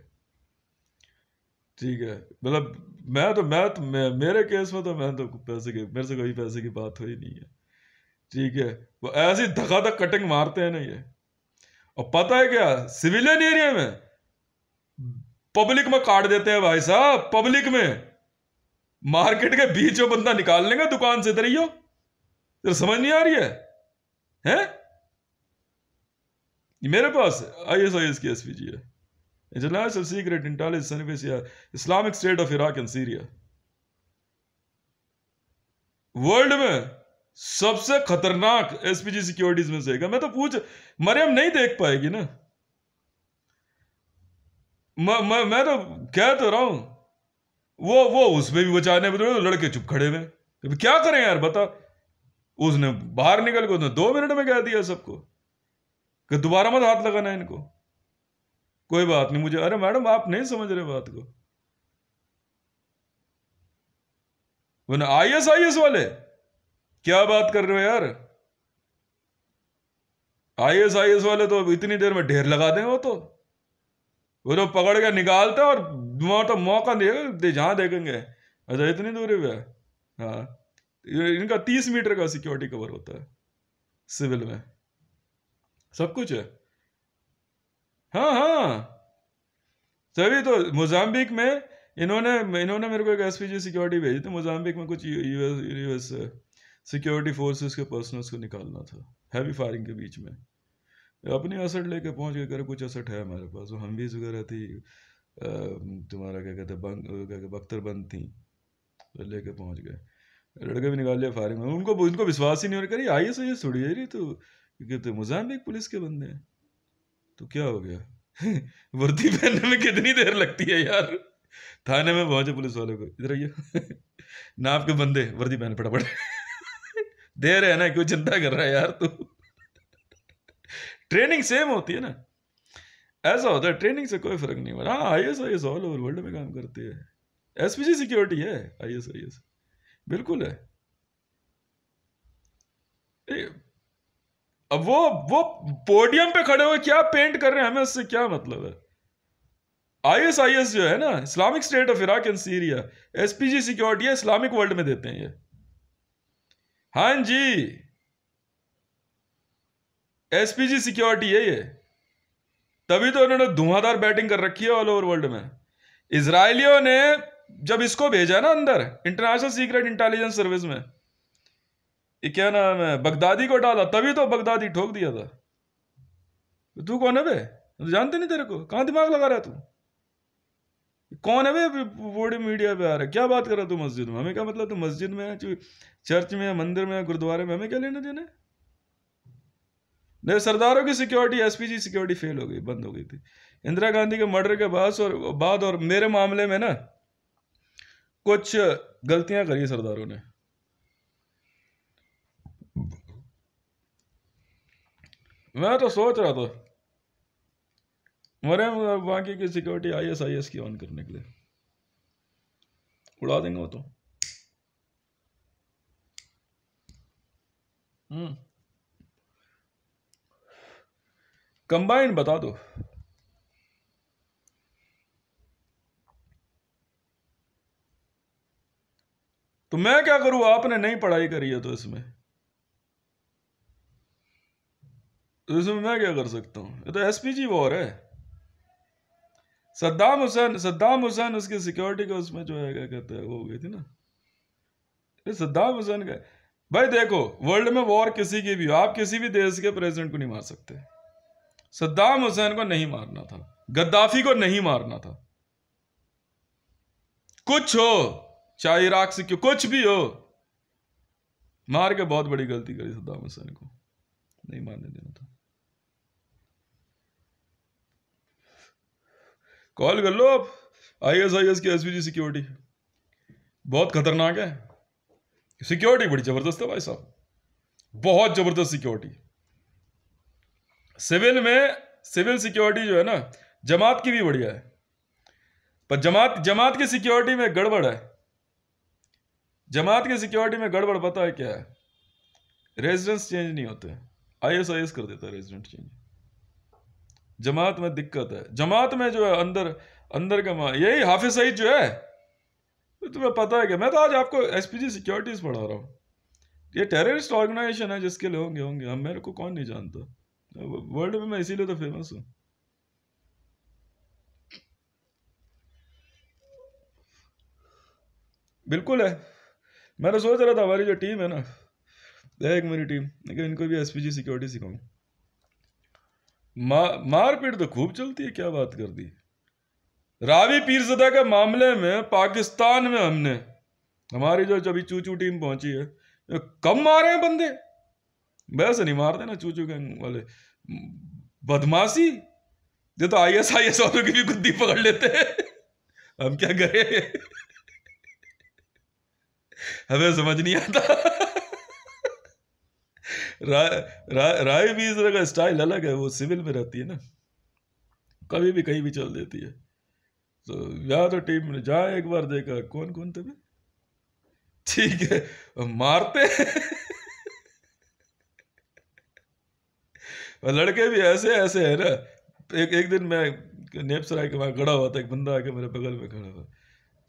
ठीक है मतलब मैं तो मैं तो मैं, मेरे केस में तो मैं तो पैसे के मेरे से कभी पैसे की बात हुई नहीं है ठीक है वो ऐसी धका धक कटिंग मारते हैं ना ये और पता है क्या सिविलियन एरिया में पब्लिक में काट देते हैं भाई साहब पब्लिक में मार्केट के बीच वो बंदा निकाल लेंगे दुकान से इधर ही समझ नहीं आ रही है है? मेरे पास आई एस आई एस की एस पी जी है It allows a secret intelligence service here. Islamic State of Iraq and Syria. World में सबसे खतरनाक एसपीजी सिक्योरिटीज में से मैं तो पूछ मरियम नहीं देख पाएगी ना म, म, मैं तो कह तो रहा हूं वो वो उसमें भी बचाने में तो लड़के चुप खड़े हुए क्या करें यार बता उसने बाहर निकल के उसने दो मिनट में कह दिया सबको कि दोबारा मत हाथ लगाना इनको कोई बात नहीं मुझे अरे मैडम आप नहीं समझ रहे बात को बोले आई एस आई एस वाले क्या बात कर रहे हो यार आई एस आई एस वाले तो इतनी देर में ढेर लगा दें वो तो वो तो पकड़ के निकालते और तो मौका दे जहां देखेंगे अच्छा इतनी दूरी पे हाँ इनका तीस मीटर का सिक्योरिटी कवर होता है सिविल में सब कुछ है हाँ हाँ तभी तो, तो मोजाम्बिक में इन्होंने इन्होंने मेरे को एक एस सिक्योरिटी भेजी थी मोजाम्बिक में कुछ यूएस यूएस सिक्योरिटी फोर्सेस के पर्सनल्स को निकालना था हैवी फायरिंग के बीच में अपनी असट लेके पहुंच गए करे कुछ असट है हमारे पास वो तो हम भी वगैरह थी तुम्हारा क्या कहते बंग क्या कहते बख्तर बंद थी तो लेके पहुंच गए लड़के भी निकाल लिया फायरिंग में उनको उनको विश्वास ही नहीं हो रहा अरे आई एस आई एस थोड़ी है रही तो कहते मोजाम्बिक पुलिस के बंदे हैं तो क्या हो गया वर्दी पहनने में कितनी देर लगती है यार थाने में पहुंचे पुलिस वाले को इधर आइए ना आपके बंदे वर्दी पहने फटाफट देर है ना क्यों चिंता कर रहा है यार तू ट्रेनिंग सेम होती है ना ऐसा होता है ट्रेनिंग से कोई फर्क नहीं पड़ा हाँ I S I S all over world में काम करती है एस पी जी सिक्योरिटी है आई एस आई एस बिल्कुल है अब वो वो पोडियम पे खड़े हुए क्या पेंट कर रहे हैं हमें उससे क्या मतलब है आईएसआईएस जो है ना Islamic State of Iraq and Syria SPG security है इस्लामिक वर्ल्ड में देते हैं ये हाँ जी एसपीजी सिक्योरिटी है ये तभी तो इन्होंने धुआंधार बैटिंग कर रखी है ऑल ओवर वर्ल्ड में इसराइलियों ने जब इसको भेजा ना अंदर इंटरनेशनल सीक्रेट इंटेलिजेंस सर्विस में ये क्या नाम है बगदादी को डाला तभी तो बगदादी ठोक दिया था तू कौन है बे तो जानते नहीं तेरे को कहाँ दिमाग लगा रहा है तू कौन है भाई बोर्ड मीडिया पे आ रहा है क्या बात कर रहा तू मस्जिद में हमें क्या मतलब तू मस्जिद में चर्च में है मंदिर में गुरुद्वारे में हमें क्या लेने देने नहीं सरदारों की सिक्योरिटी एसपीजी सिक्योरिटी फेल हो गई बंद हो गई थी इंदिरा गांधी के मर्डर के बाद और बाद और मेरे मामले में ना कुछ गलतियां करी सरदारों ने मैं तो सोच रहा था मरे बाकी की security I S I S की ऑन करने के लिए उड़ा देंगे वो तो कंबाइन हम्म। बता दो तो मैं क्या करूं आपने नहीं पढ़ाई करी है तो इसमें तो इसमें मैं क्या कर सकता हूँ ये तो एस पी जी वॉर है सद्दाम हुसैन सद्दाम हुसैन उसकी सिक्योरिटी का उसमें जो है क्या कहते हैं वो हो गई थी ना ये सद्दाम हुसैन का भाई देखो वर्ल्ड में वॉर किसी की भी हो आप किसी भी देश के प्रेसिडेंट को नहीं मार सकते सद्दाम हुसैन को नहीं मारना था गद्दाफी को नहीं मारना था कुछ हो चाहे इराक से क्यों कुछ भी हो मार के बहुत बड़ी गलती करी सद्दाम हुसैन को नहीं मारने देना था कॉल कर लो आप आई एस आई एस की एस सिक्योरिटी बहुत खतरनाक है सिक्योरिटी बड़ी ज़बरदस्त है भाई साहब बहुत ज़बरदस्त सिक्योरिटी सिविल में सिविल सिक्योरिटी जो है ना जमात की भी बढ़िया है पर जमात जमात की सिक्योरिटी में गड़बड़ है जमात की सिक्योरिटी में गड़बड़ पता है क्या है रेजिडेंस चेंज नहीं होते आई एस आई एस कर देता है रेजिडेंट चेंज जमात में दिक्कत है जमात में जो है अंदर अंदर का यही हाफिज सईद जो है तो तुम्हें पता है क्या मैं तो आज आपको एस पी जी सिक्योरिटीज पढ़ा रहा हूँ ये टेररिस्ट ऑर्गेनाइजेशन है जिसके लिए होंगे होंगे हम मेरे को कौन नहीं जानता वर्ल्ड में मैं इसीलिए तो फेमस हूँ बिल्कुल है मैंने तो सोच रहा था हमारी जो टीम है ना एक मेरी टीम लेकिन इनको भी एस सिक्योरिटी सिखाऊँ मा, मारपीट तो खूब चलती है क्या बात कर दी रावी पीरजदा के मामले में पाकिस्तान में हमने हमारी जो अभी चूचू टीम पहुंची है कम मारे हैं बंदे वैसे नहीं मारते ना चूचू गैंग वाले बदमाशी ये तो आई एस आई एस वालों की भी गुद्दी पकड़ लेते हैं हम क्या करें हमें समझ नहीं आता रा, रा, राय बीजरा का स्टाइल अलग है वो सिविल में रहती है ना कभी भी कहीं भी चल देती है तो या तो टीम में जाए एक बार देखा कौन कौन थे ठीक है मारते और लड़के भी ऐसे ऐसे है ना एक एक दिन मैं नेपसराय के वहाँ खड़ा हुआ था एक बंदा आके मेरे बगल में खड़ा हुआ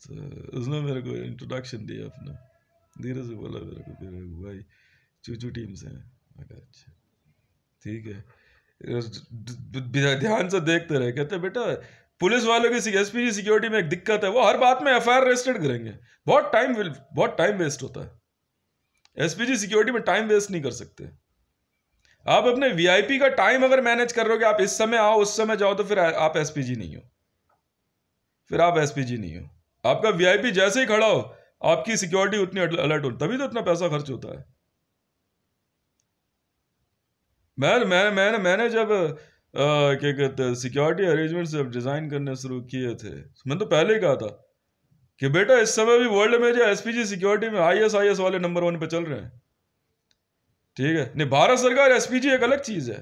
तो उसने मेरे को इंट्रोडक्शन दिया अपना धीरे से बोला मेरे को भाई चूचू टीम से है अच्छा ठीक है ध्यान से देखते रहे कहते बेटा पुलिस वालों की एस पी सिक्योरिटी में एक दिक्कत है वो हर बात में एफ आई आर रजिस्टर्ड करेंगे बहुत टाइम बहुत टाइम वेस्ट होता है एस पी सिक्योरिटी में टाइम वेस्ट नहीं कर सकते आप अपने वीआईपी का टाइम अगर मैनेज कर रहे हो आप इस समय आओ उस समय जाओ तो फिर आप एसपीजी नहीं हो फिर आप एसपीजी नहीं हो आपका वीआईपी जैसे ही खड़ा हो आपकी सिक्योरिटी उतनी अलर्ट हो तभी तो इतना पैसा खर्च होता है मैं मैं मैंने मैंने जब क्या कहते हैं सिक्योरिटी अरेंजमेंट जब डिज़ाइन करने शुरू किए थे मैंने तो पहले ही कहा था कि बेटा इस समय भी वर्ल्ड में जो एसपीजी सिक्योरिटी में आई एस आई एस वाले नंबर वन पे चल रहे हैं ठीक है नहीं भारत सरकार एसपीजी एक अलग चीज़ है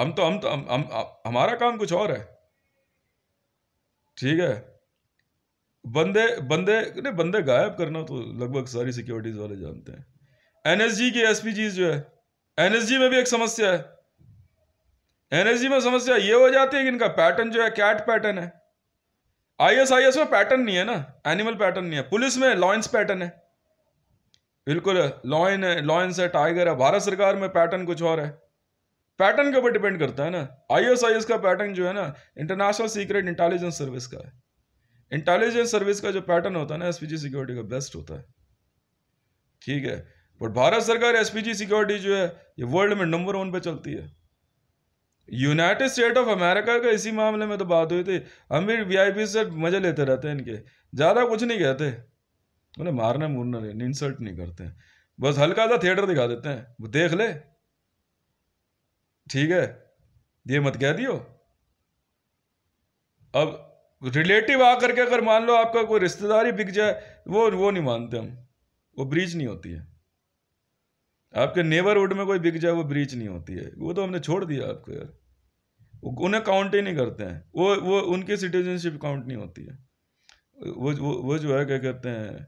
हम तो हम तो हम, हम, हम हमारा काम कुछ और है ठीक है बंदे बंदे नहीं बंदे गायब करना तो लगभग सारी सिक्योरिटीज़ वाले जानते हैं एनएसजी की एसपीजी जो है एनएसजी में भी एक समस्या है एनएसजी में समस्या ये हो जाती है कि इनका पैटर्न जो है कैट पैटर्न है आईएसआईएस में पैटर्न नहीं है ना एनिमल पैटर्न नहीं है पुलिस में लॉयंस पैटर्न है बिल्कुल लॉयन है लॉयंस है टाइगर है भारत सरकार में पैटर्न कुछ और है पैटर्न के ऊपर डिपेंड करता है ना आईएसआईएस का पैटर्न जो है ना इंटरनेशनल सीक्रेट इंटेलिजेंस सर्विस का है इंटेलिजेंस सर्विस का जो पैटर्न होता है ना एसपीजी सिक्योरिटी का बेस्ट होता है ठीक है बट भारत सरकार एसपीजी सिक्योरिटी जो है ये वर्ल्ड में नंबर वन पे चलती है यूनाइटेड स्टेट ऑफ अमेरिका का इसी मामले में तो बात हुई थी हम भी वी आई पी से मजे लेते रहते हैं इनके ज़्यादा कुछ नहीं कहते बोले मारना मुरना नहीं इंसल्ट नहीं करते हैं बस हल्का सा थिएटर दिखा देते हैं वो देख ले ठीक है ये मत कह दियो अब रिलेटिव आकर के अगर मान लो आपका कोई रिश्तेदारी बिक जाए वो वो नहीं मानते हम वो ब्रीच नहीं होती है आपके नेबरहुड में कोई बिक जाए वो ब्रीच नहीं होती है वो तो हमने छोड़ दिया आपको यार उन्हें काउंट ही नहीं करते हैं वो वो उनकी सिटीजनशिप काउंट नहीं होती है वो वो वो जो है क्या कहते हैं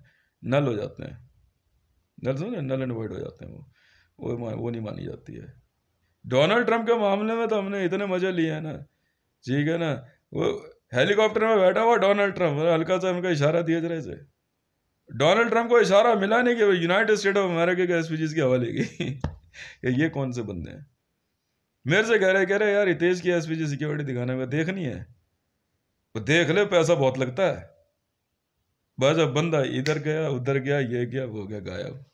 नल हो जाते हैं नल समझे नल एंड वाइड हो जाते हैं वो वो वो नहीं मानी जाती है डोनाल्ड ट्रंप के मामले में तो हमने इतने मजे लिए हैं ना ठीक है ना वो हेलीकॉप्टर में बैठा हुआ डोनाल्ड ट्रंप हल्का सा उनका इशारा दिया जरा से डोनाल्ड ट्रंप को इशारा मिला नहीं कि यूनाइटेड स्टेट ऑफ अमेरिका के स्पीचेस के हवाले की ये कौन से बंदे हैं मेरे से कह रहे कह रहे यार हितेश की एस सिक्योरिटी दिखाने में देखनी है वो देख ले पैसा बहुत लगता है बस अब बंदा इधर गया उधर गया ये गया वो गया गायब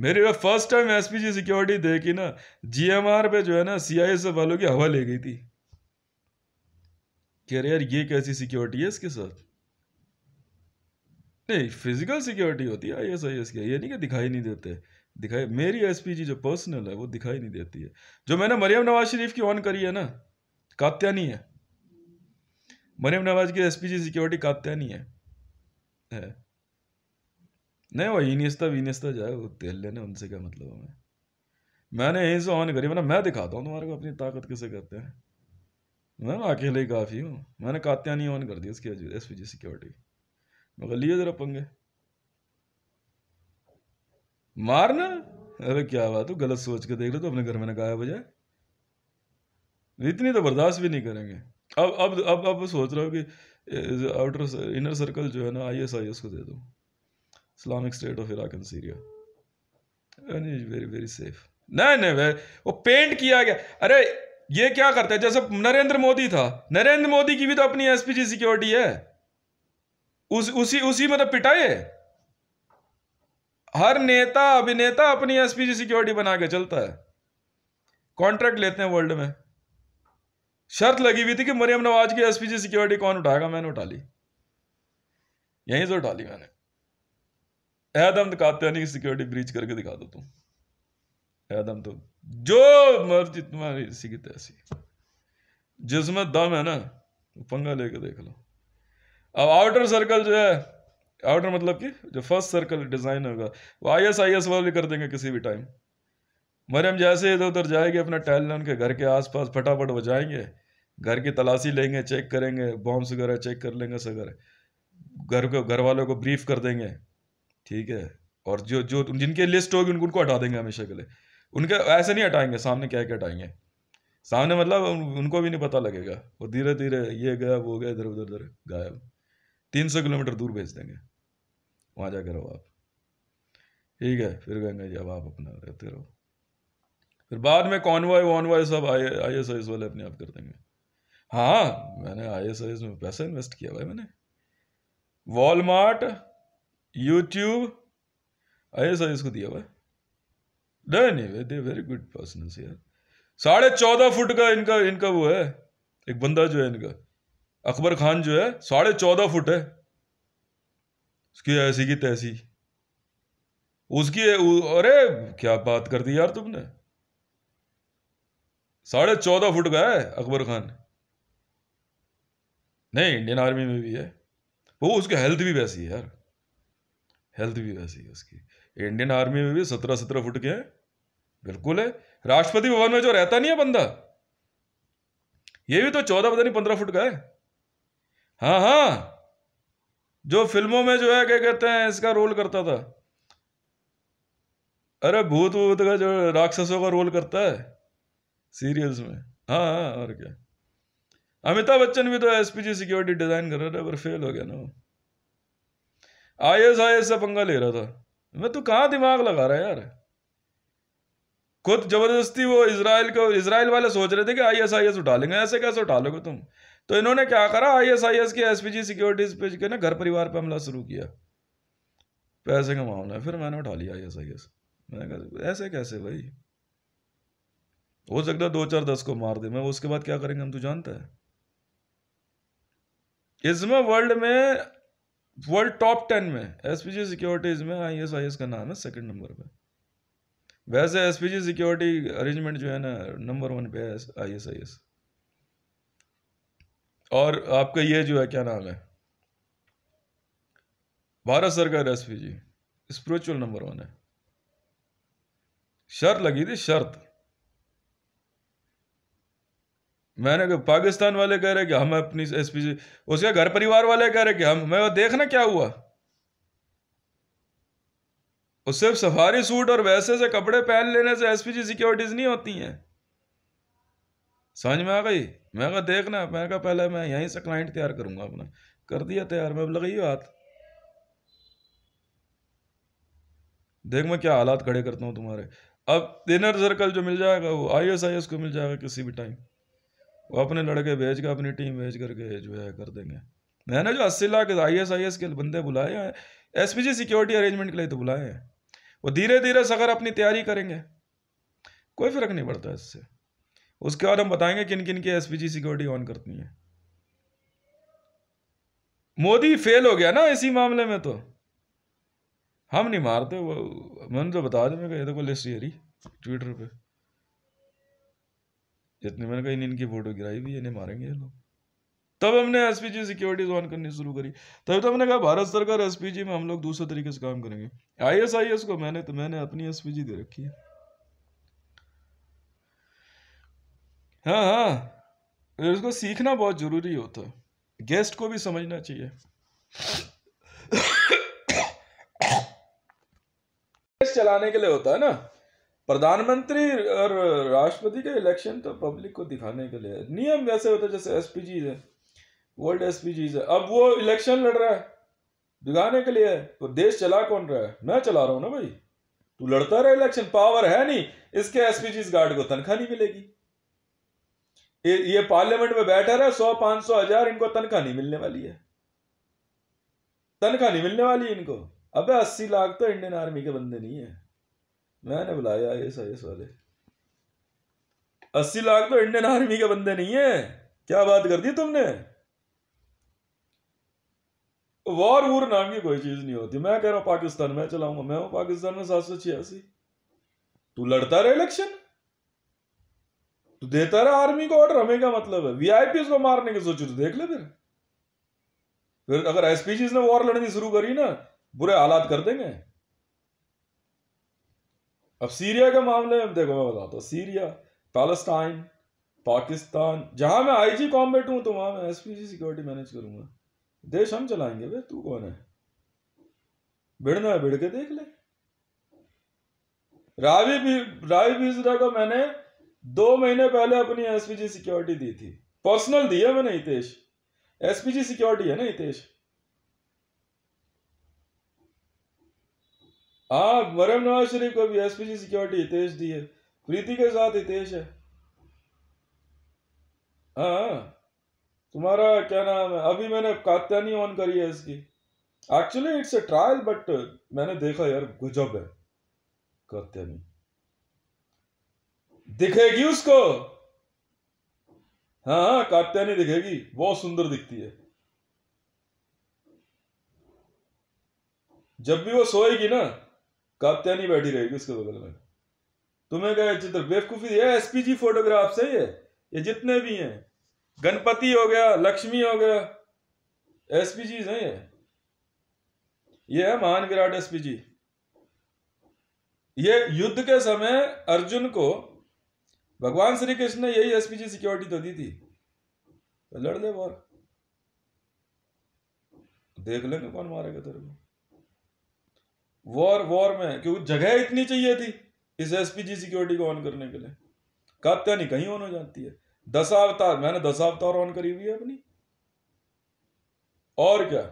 मेरी वह फर्स्ट टाइम एस सिक्योरिटी देखी ना जीएमआर पे जो है ना एफ वालों की हवा ले गई थी कह रहे यार ये कैसी सिक्योरिटी है इसके साथ नहीं फिजिकल सिक्योरिटी होती है आई एस आई एस की ये नहीं कि दिखाई नहीं देते दिखाई मेरी एस पी जी जो पर्सनल है वो दिखाई नहीं देती है जो मैंने मरियम नवाज शरीफ की ऑन करी है ना कात्यानी है मरियम नवाज की एस पी जी सिक्योरिटी कात्यानी है, है। नहीं वो ईनिस्ता वीनिस्ता जाए वो तेल लेने उनसे क्या मतलब हमें मैंने यहीं से ऑन करी मैंने मतलब मैं दिखाता हूँ तुम्हारे को अपनी ताकत कैसे करते हैं मैं अकेले ही काफ़ी हूँ मैंने कात्यानी ऑन कर दी उसकी एस पी जी सिक्योरिटी मगर लिए जरा पंगे मारना अरे क्या बात हो गलत सोच के देख लो तो अपने घर में गाया बजाय इतनी तो बर्दाश्त भी नहीं करेंगे अब अब अब अब सोच रहा हूँ कि आउटर इनर सर्कल जो है ना आई एस आई एस को दे दो Islamic State of Iraq and Syria very very safe नहीं नहीं वे वो पेंट किया गया अरे ये क्या करता है जैसे नरेंद्र मोदी था नरेंद्र मोदी की भी तो अपनी एसपीजी सिक्योरिटी है उस उसी उसी मतलब तो पिटाई है हर नेता अभिनेता अपनी एसपीजी सिक्योरिटी बना के चलता है कॉन्ट्रैक्ट लेते हैं वर्ल्ड में शर्त लगी हुई थी कि मरियम नवाज की एसपीजी सिक्योरिटी कौन उठाएगा मैंने उठा ली यहीं से उठा ली मैंने एदम कात्यानी की सिक्योरिटी ब्रीच करके दिखा दो तुम एदम तो जो मर्जी तुम्हारी सीखी तैसी जिसमें दम है ना पंगा लेके देख लो अब आउटर सर्कल जो है आउटर मतलब कि जो फर्स्ट सर्कल डिज़ाइन होगा वो आई एस आई एस वाली कर देंगे किसी भी टाइम मरियम जैसे इधर उधर जाएंगे अपना टहल उनके घर के आसपास फटाफट वो जाएंगे घर की तलाशी लेंगे चेक करेंगे बॉम्ब्स वगैरह चेक कर लेंगे सगर घर को घर वालों को ब्रीफ कर देंगे ठीक है और जो जो जिनके लिस्ट होगी उनको उनको हटा देंगे हमेशा के लिए उनके ऐसे नहीं हटाएंगे सामने क्या क्या हटाएंगे सामने मतलब उनको भी नहीं पता लगेगा और धीरे धीरे ये गया वो गया इधर उधर उधर गायब तीन सौ किलोमीटर दूर भेज देंगे वहाँ जाकर रहो आप ठीक है फिर गंगा जी अब आप अपना रहते रहो फिर बाद में कॉन्वॉय वॉनवॉय सब आई आई एस आई एस वाले अपने आप कर देंगे हाँ मैंने आई एस आई एस में पैसा इन्वेस्ट किया भाई मैंने Walmart YouTube I S I S को दिया भाई नहीं नहीं दे वेरी गुड पर्सन यार साढ़े चौदह फुट का इनका इनका वो है एक बंदा जो है इनका अकबर खान जो है साढ़े चौदह फुट है उसकी ऐसी की तैसी उसकी अरे क्या बात कर दी यार तुमने साढ़े चौदह फुट का है अकबर खान नहीं इंडियन आर्मी में भी है वो उसकी हेल्थ भी वैसी है यार हेल्थ भी वैसी है उसकी इंडियन आर्मी में भी सत्रह सत्रह फुट के हैं बिल्कुल है राष्ट्रपति भवन में जो रहता नहीं है बंदा ये भी तो चौदह पता नहीं पंद्रह फुट का है हाँ हाँ जो फिल्मों में जो है क्या कहते हैं इसका रोल करता था अरे भूत भूत का जो राक्षसों का रोल करता है सीरियल्स में हाँ हाँ और क्या अमिताभ बच्चन भी तो एसपीजी सिक्योरिटी डिजाइन कर रहा था पर फेल हो गया ना वो आई एस आई एस से पंगा ले रहा था मैं तू तो कहाँ दिमाग लगा रहा है यार खुद जबरदस्ती वो इसराइल को इसराइल वाले सोच रहे थे कि आई एस आई एस उठा लेंगे ऐसे कैसे उठा लोगे तुम तो इन्होंने क्या करा आई एस आई एस के एस पी जी सिक्योरिटीज पे ना घर परिवार पर हमला शुरू किया पैसे का मामला है फिर मैंने उठा लिया आई एस आई एस मैंने कहा ऐसे कैसे भाई हो सकता है दो चार दस को मार दे मैं उसके बाद क्या करेंगे हम तो जानता है इसमें वर्ल्ड में वर्ल्ड टॉप टेन में एस पी जी सिक्योरिटीज में आई एस आई एस का नाम है सेकंड नंबर पे वैसे S P G security arrangement जो है ना नंबर वन पे है आई एस आई एस और आपका ये जो है क्या नाम है भारत सरकार S P G spiritual number one है शर्त लगी थी शर्त मैंने कहा पाकिस्तान वाले कह रहे कि हम अपनी एसपी जी उसके घर परिवार वाले कह रहे कि हम मैं देखना क्या हुआ सिर्फ सफारी सूट और वैसे से कपड़े पहन लेने से एसपीजी सिक्योरिटीज नहीं होती हैं समझ में आ गई मैं कहा देखना मैं कहा पहले मैं यहीं से क्लाइंट तैयार करूंगा अपना कर दिया तैयार मैं अब लगाइए हाथ देख मैं क्या हालात खड़े करता हूँ तुम्हारे अब इनर सर्कल जो मिल जाएगा वो आई एस आई एस को मिल जाएगा किसी भी टाइम वो अपने लड़के भेज कर अपनी टीम भेज करके जो है कर देंगे मैंने जो अस्सी lakh I S I S के बंदे बुलाए हैं S P G security arrangement के लिए तो बुलाए हैं वो धीरे धीरे सगर अपनी तैयारी करेंगे कोई फर्क नहीं पड़ता इससे उसके बाद हम बताएंगे किन किन के एसपीजी सिक्योरिटी ऑन करनी है मोदी फेल हो गया ना इसी मामले में तो हम नहीं मारते वो मैंने तो बता दें मैं देखो लिस्ट ट्विटर पे जितने मैंने कहा इनकी फोटो गिराई भी इन्हें मारेंगे ये लोग तब हमने एसपीजी जी सिक्योरिटीज ऑन करनी शुरू करी तभी तो हमने कहा भारत सरकार एसपीजी में हम लोग दूसरे तरीके से काम करेंगे आई एस आई एस को मैंने तो मैंने अपनी एसपीजी जी दे रखी है हाँ हाँ उसको सीखना बहुत ज़रूरी होता है गेस्ट को भी समझना चाहिए चलाने के लिए होता है ना प्रधानमंत्री और राष्ट्रपति का इलेक्शन तो पब्लिक को दिखाने के लिए नियम वैसे होता है जैसे एस है वर्ल्ड एस है अब वो इलेक्शन लड़ रहा है दिखाने के लिए तो देश चला कौन रहा है मैं चला रहा हूँ ना भाई तू लड़ता रहा इलेक्शन पावर है नहीं इसके एस गार्ड को तनख्वाह नहीं मिलेगी ये ये पार्लियामेंट में बैठा रहा सौ पांच सौ हजार इनको तनख्वाह नहीं मिलने वाली है तनख्वाह नहीं मिलने वाली इनको अबे अस्सी लाख तो इंडियन आर्मी के बंदे नहीं है मैंने बुलाया आई एस आई वाले अस्सी लाख तो इंडियन आर्मी के बंदे नहीं है क्या बात कर दी तुमने वॉर वूर नाम की कोई चीज नहीं होती मैं कह रहा हूं पाकिस्तान में चलाऊंगा मैं हूं पाकिस्तान में सात सौ छियासी तू लड़ता रहे इलेक्शन तो देता रहा आर्मी को ऑर्डर हमें क्या मतलब है वीआईपी को मारने की सोचो तो देख ले फिर फिर अगर एसपीजी ने वॉर लड़नी शुरू करी ना बुरे हालात कर देंगे अब सीरिया के मामले में देखो मैं बताता हूं सीरिया पैलेस्टाइन पाकिस्तान जहां मैं आईजी कॉम्बेट हूं तो वहां मैं एसपीजी सिक्योरिटी मैनेज करूंगा देश हम चलाएंगे भाई तू कौन है भिड़ना है भिड़ के देख ले रावी भी रावी भी का मैंने दो महीने पहले अपनी एसपीजी सिक्योरिटी दी थी पर्सनल दी है मैंने हितेश एसपीजी सिक्योरिटी है ना हितेश हाँ मरम नवाज शरीफ को भी एसपीजी सिक्योरिटी हितेश दी है प्रीति के साथ हितेश है हाँ तुम्हारा क्या नाम है अभी मैंने कात्यानी ऑन करी है इसकी actually it's a trial but मैंने देखा यार गजब है कात्यानी दिखेगी उसको हाँ हाँ कात्यानी दिखेगी बहुत सुंदर दिखती है जब भी वो सोएगी ना कात्यानी बैठी रहेगी उसके बगल में तुम्हें क्या चित्र बेवकूफी है एसपीजी फोटोग्राफ से ये ये जितने भी हैं गणपति हो गया लक्ष्मी हो गया एसपीजी है ये ये है महान विराट एसपीजी ये युद्ध के समय अर्जुन को भगवान श्री कृष्ण ने यही एसपीजी सिक्योरिटी तो दी थी तो लड़ ले वॉर देख लेंगे कौन मारेगा तेरे को वॉर वॉर में क्योंकि जगह इतनी चाहिए थी इस एसपीजी सिक्योरिटी को ऑन करने के लिए कात्या नहीं कहीं ऑन हो जाती है दशावतार मैंने दशावतार ऑन करी हुई है अपनी और क्या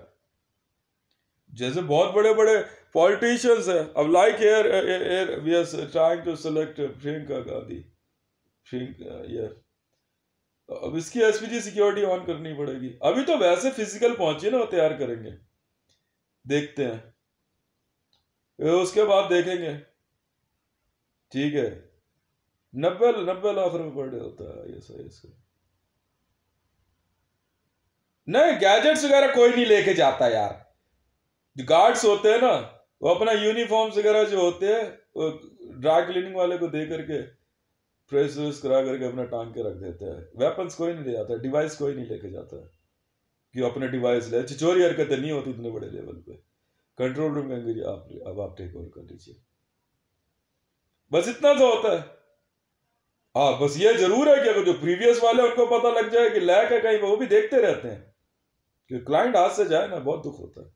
जैसे बहुत बड़े बड़े पॉलिटिशियंस है अब like air air we are trying to select Priyanka Gandhi अब इसकी एसपीजी सिक्योरिटी ऑन करनी पड़ेगी अभी तो वैसे फिजिकल पहुंची ना वो तैयार करेंगे देखते हैं उसके बाद देखेंगे ठीक है नब्बे नब्बे लाख रुपए पर डे होता है ये सही इसका नहीं गैजेट्स वगैरह कोई नहीं लेके जाता यार जो गार्ड्स होते हैं ना वो अपना यूनिफॉर्म्स वगैरह जो होते हैं ड्राई क्लीनिंग वाले को दे करके प्रेस वेस करा करके अपना टांग के रख देते हैं वेपन्स कोई नहीं ले जाता है डिवाइस कोई नहीं लेके जाता है कि अपने डिवाइस ले चिचोरी हरकतें नहीं होती इतने बड़े लेवल पे कंट्रोल रूम कहेंगे आप अब आप टेक ओवर कर लीजिए बस इतना तो होता है हाँ बस ये जरूर है कि अगर जो प्रीवियस वाले उनको पता लग जाए कि लैक है कहीं वो भी देखते रहते हैं कि क्लाइंट हाथ से जाए ना बहुत दुख होता है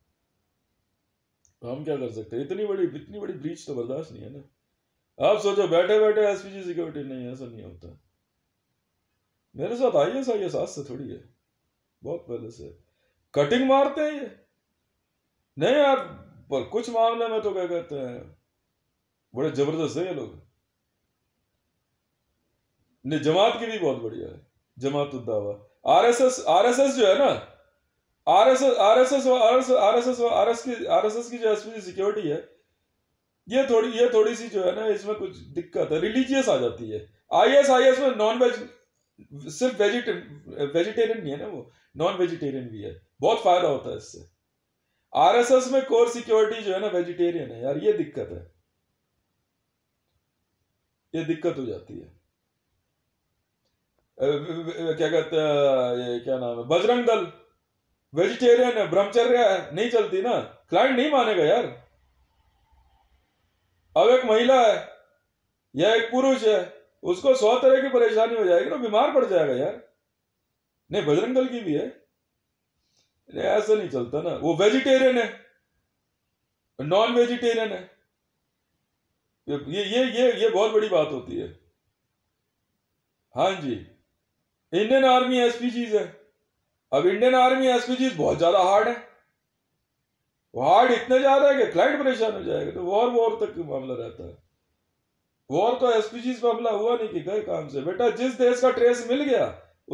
तो हम क्या कर सकते हैं इतनी बड़ी इतनी बड़ी ब्रीच तो बर्दाश्त नहीं है ना आप सोचो बैठे बैठे एस सिक्योरिटी नहीं ऐसा नहीं होता मेरे साथ आई एस आई एस आज से थोड़ी है बहुत पहले से कटिंग मारते हैं ये नहीं यार पर कुछ मामले में तो क्या कहते हैं बड़े जबरदस्त है ये लोग नहीं जमात की भी बहुत बढ़िया है Jamaat Uddawa R S S R S S जो है ना R S S R S S R S R S S R S की आर एस एस की जो एस सिक्योरिटी है ये थोड़ी ये थोड़ी सी जो है ना इसमें कुछ दिक्कत है रिलीजियस आ जाती है आई एस आई एस में नॉन वेज सिर्फ वेजिटे वेजिटेरियन नहीं है ना वो नॉन वेजिटेरियन भी है बहुत फायदा होता है इससे आर एस एस में कोर सिक्योरिटी जो है ना वेजिटेरियन है यार ये दिक्कत है ये दिक्कत हो जाती है क्या कहते हैं ये क्या नाम है बजरंग दल वेजिटेरियन है ब्रह्मचर्य है नहीं चलती ना क्लाइंट नहीं मानेगा यार अब एक महिला है या एक पुरुष है उसको सौ तरह की परेशानी हो जाएगी ना तो बीमार पड़ जाएगा यार नहीं बजरंग दल की भी है ऐसा नहीं चलता ना वो वेजिटेरियन है नॉन वेजिटेरियन है ये ये ये ये बहुत बड़ी बात होती है हाँ जी इंडियन आर्मी एसपीजीज है अब इंडियन आर्मी एसपीजीज बहुत ज्यादा हार्ड है हार्ड इतने ज्यादा है कि क्लाइंट परेशान हो जाएगा तो वॉर वॉर तक का मामला रहता है वॉर तो एसपीजी मामला हुआ नहीं कि गए काम से बेटा जिस देश का ट्रेस मिल गया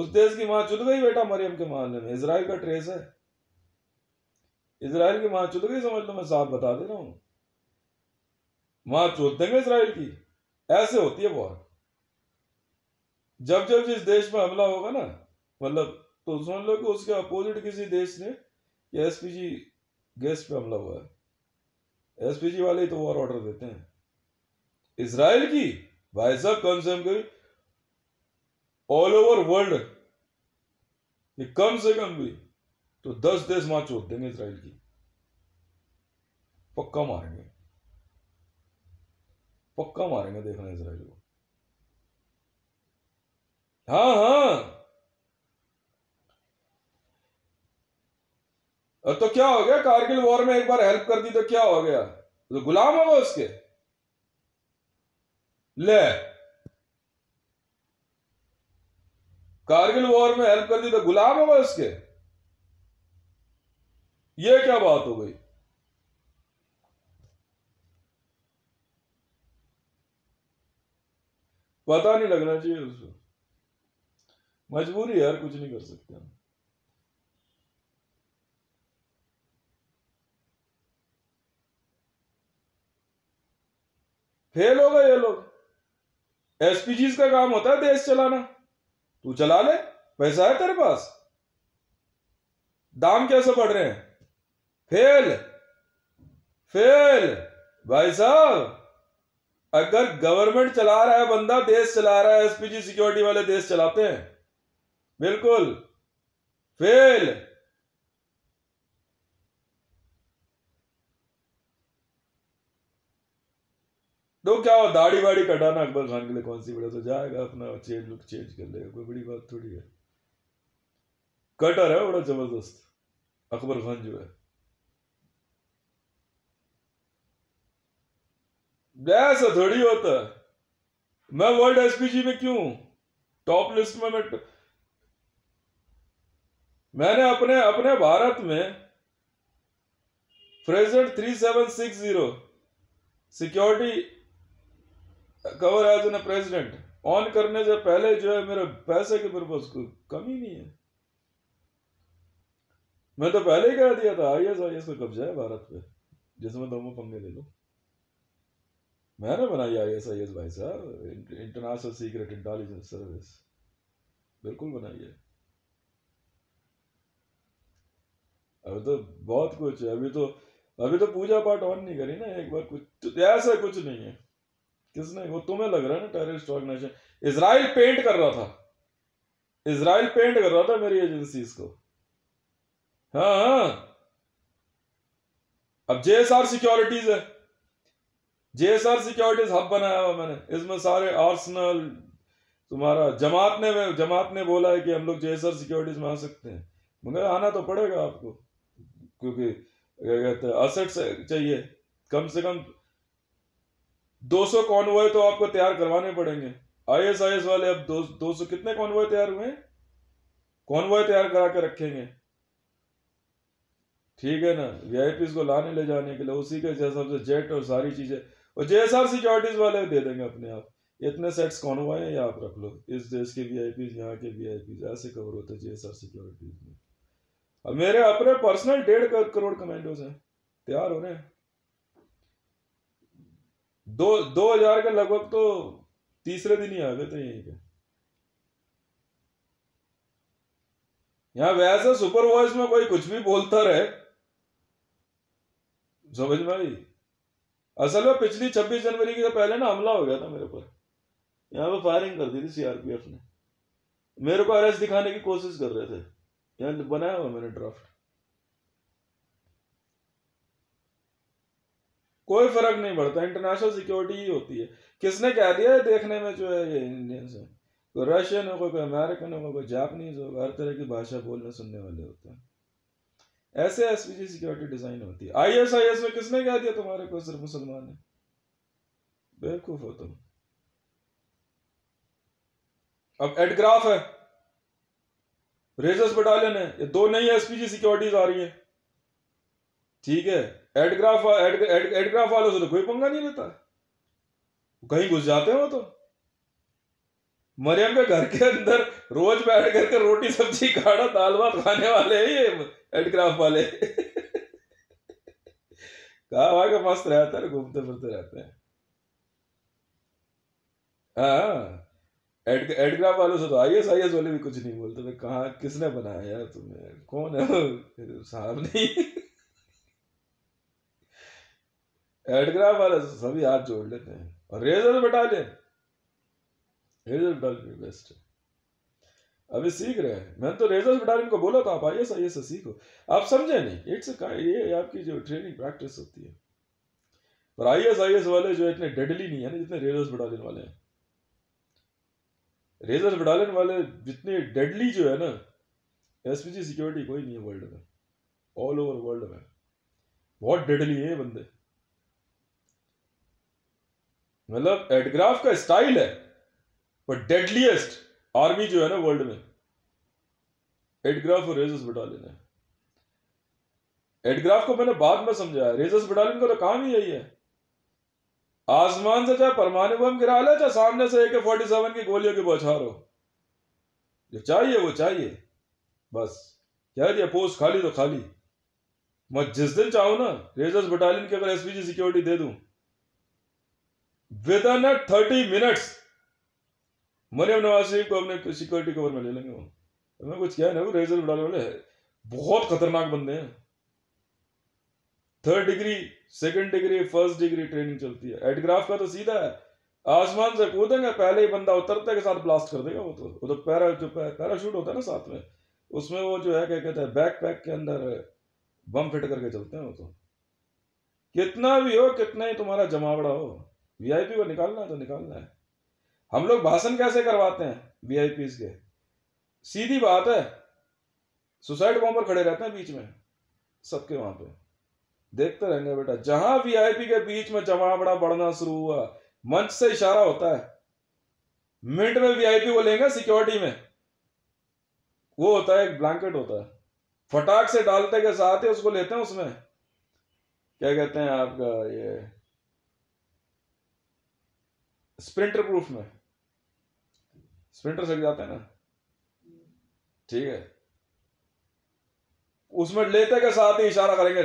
उस देश की मां चुद गई बेटा मरियम के मामले में इसराइल का ट्रेस है इसराइल की मां चुद गई समझ लो मैं साफ बता दे रहा हूं मां चूत देंगे इसराइल की ऐसे होती है वॉर जब जब जिस देश में हमला होगा ना मतलब तो समझ लो कि उसके अपोजिट किसी देश ने एसपीजी गैस पे हमला हुआ है एसपीजी वाले तो वॉर ऑर्डर देते हैं इसराइल की भाई साहब कम से कम ऑल ओवर वर्ल्ड कम से कम भी तो दस देश वहां चोट देंगे इसराइल की पक्का मारेंगे पक्का मारेंगे देखना इसराइल को हाँ हाँ तो क्या हो गया कारगिल वॉर में एक बार हेल्प कर दी तो क्या हो गया तो गुलाम हो गए उसके ले कारगिल वॉर में हेल्प कर दी तो गुलाम हो गए उसके ये क्या बात हो गई पता नहीं लगना चाहिए उसको मजबूरी यार कुछ नहीं कर सकते हम फेल हो गए ये लोग एसपीजीज का काम होता है देश चलाना तू चला ले पैसा है तेरे पास दाम कैसे बढ़ रहे हैं फेल फेल भाई साहब अगर गवर्नमेंट चला रहा है बंदा देश चला रहा है एसपीजी सिक्योरिटी वाले देश चलाते हैं बिल्कुल फेल तो क्या हो दाढ़ी वाड़ी कटाना अकबर खान के लिए कौन सी बड़ा तो जाएगा अपना चेंज लुक चेंज कर लेगा कोई बड़ी बात थोड़ी है कटर है बड़ा जबरदस्त अकबर खान जो है ऐसा थोड़ी होता है मैं वर्ल्ड एसपीजी में क्यों टॉप लिस्ट में मैं मैंने अपने अपने भारत में present three seven six zero security cover as an a president on करने से पहले जो है मेरे पैसे के पर्पज को कमी नहीं है मैं तो पहले ही कह दिया था आई एस आई एस का कब्जा है भारत पे जिसमें दोनों पंगे ले लो मैंने बनाई आई एस आई एस भाई साहब इंटरनेशनल सीक्रेट इंटेलिजेंस सर्विस बिल्कुल बनाई है अभी तो बहुत कुछ है अभी तो अभी तो पूजा पाठ ऑन नहीं करी ना एक बार कुछ ऐसा कुछ नहीं है किसने वो तुम्हें लग रहा है ना टेररिस्ट ऑर्गेनाइजेशन इसराइल पेंट कर रहा था इसराइल पेंट कर रहा था मेरी एजेंसी को हाँ हाँ अब जेएसआर सिक्योरिटीज है जेएसआर सिक्योरिटीज हब बनाया हुआ मैंने इसमें सारे आर्सनल तुम्हारा जमात ने जमात ने बोला है कि हम लोग जेएसआर सिक्योरिटीज में आ सकते हैं मगर आना तो पड़ेगा आपको क्योंकि क्या कहते हैं असेट्स चाहिए कम से कम 200 कॉन्वॉय तो आपको तैयार करवाने पड़ेंगे आईएसआईएस वाले अब दो, दो सौ कितने कॉन्वॉय तैयार हुए कॉन्वॉय तैयार करा के रखेंगे ठीक है ना वीआईपीस को लाने ले जाने के लिए उसी के जैसा से जेट और सारी चीजें और जेएसआर सिक्योरिटीज वाले दे देंगे अपने आप इतने सेट्स कॉन्वॉय या आप रख लो इस देश के वीआईपी यहाँ के वीआईपीस ऐसे कवर होते हैं जेएसआर सिक्योरिटीज में अब मेरे अपने पर्सनल डेढ़ करोड़ कमांडोज हैं तैयार हो रहे हैं दो दो हजार के लगभग तो तीसरे दिन ही आ गए थे यहीं पे यहां वैसे सुपर वॉइस में कोई कुछ भी बोलता रहे समझ में आई असल में पिछली छब्बीस जनवरी के पहले ना हमला हो गया था मेरे पर यहां पे फायरिंग कर दी थी सीआरपीएफ ने मेरे को अरेस्ट दिखाने की कोशिश कर रहे थे यहाँ बनाया हुआ मैंने ड्राफ्ट कोई फर्क नहीं पड़ता इंटरनेशनल सिक्योरिटी ही होती है किसने कह दिया है देखने में जो है ये इंडियंस है कोई रशियन होगा कोई अमेरिकन होगा कोई जापनीज होगा हर तरह की भाषा बोलने सुनने वाले होते हैं ऐसे S P G security design होती है आई एस आई एस में किसने कह दिया तुम्हारे को सिर्फ मुसलमान है बेवकूफ हो तुम अब एडग्राफ है रेजर्स बटालियन है ये दो नई एसपीजी सिक्योरिटीज आ रही है ठीक है एडग्राफ एडग्राफ वालों से तो कोई पंगा नहीं लेता कहीं घुस जाते हो तो मरियम के घर के अंदर रोज बैठ करके रोटी सब्जी काढ़ा दाल भात खाने वाले हैं ये एडग्राफ वाले कहा वहां के मस्त रहता है घूमते फिरते रहते हैं हाँ, एड एडग्राफ वालों से तो आई एस आई एस वाले भी कुछ नहीं बोलते तो कहा किसने बनाया यार तुम्हें कौन है साहब नहीं एडग्राफ वाले सभी हाथ जोड़ लेते हैं और रेजर बटा लें रेजर बटा लें बेस्ट है अभी सीख रहे हैं मैंने तो रेजर बटालियन को बोला था आप आइए सही से सीखो आप समझे नहीं इट्स ये आपकी जो ट्रेनिंग प्रैक्टिस होती है पर आई एस आई एस वाले जो इतने डेडली नहीं है ना जितने रेजर्स बटालियन वाले हैं रेजर्स बटालियन वाले जितने डेडली जो है ना एसपीजी सिक्योरिटी कोई नहीं है वर्ल्ड में ऑल ओवर वर्ल्ड में बहुत डेडली है बंदे मतलब एडग्राफ का स्टाइल है पर डेडलीस्ट आर्मी जो है ना वर्ल्ड में एडग्राफ और रेजस बटालियन है एडग्राफ को मैंने बाद में समझाया रेजस बटालियन का तो काम ही यही है आसमान से चाहे परमाणु बम गिरा ले चाहे सामने से एके फोर्टी सेवन की गोलियों की बौछार हो जो चाहिए वो चाहिए बस कह दिया पोस्ट खाली तो खाली मैं जिस दिन चाहू ना रेजर्स बटालियन के अगर एसपीजी सिक्योरिटी दे दू within thirty minutes Maryam Nawaz Sharif को अपने सिक्योरिटी कवर में ले लेंगे वो मैं कुछ क्या ना वो रेजर उड़ाने वाले बहुत खतरनाक बंदे हैं third degree second degree first degree training चलती है एडग्राफ का तो सीधा है आसमान से कूदेंगे पहले ही बंदा उतरते के साथ ब्लास्ट कर देगा वो तो वो तो पैरा जो पैराशूट होता है ना साथ में उसमें वो जो है क्या कहते हैं बैक पैक के अंदर बम फिट करके चलते हैं वो तो कितना भी हो कितना ही तुम्हारा जमावड़ा हो वीआईपी को निकालना है तो निकालना है हम लोग भाषण कैसे करवाते हैं वीआईपी के सीधी बात है सुसाइड बॉम्बर खड़े रहते हैं बीच में सबके वहां पे देखते रहेंगे बेटा जहां वीआईपी के बीच में जमावड़ा बढ़ना शुरू हुआ मंच से इशारा होता है मिनट में वीआईपी को लेंगे सिक्योरिटी में वो होता है एक ब्लैंकेट होता है फटाक से डालते के साथ ही उसको लेते हैं उसमें क्या कहते हैं आपका ये स्प्रिंटर प्रूफ में स्प्रिंटर सक जाते हैं ना ठीक है उसमें लेते के साथ ही इशारा करेंगे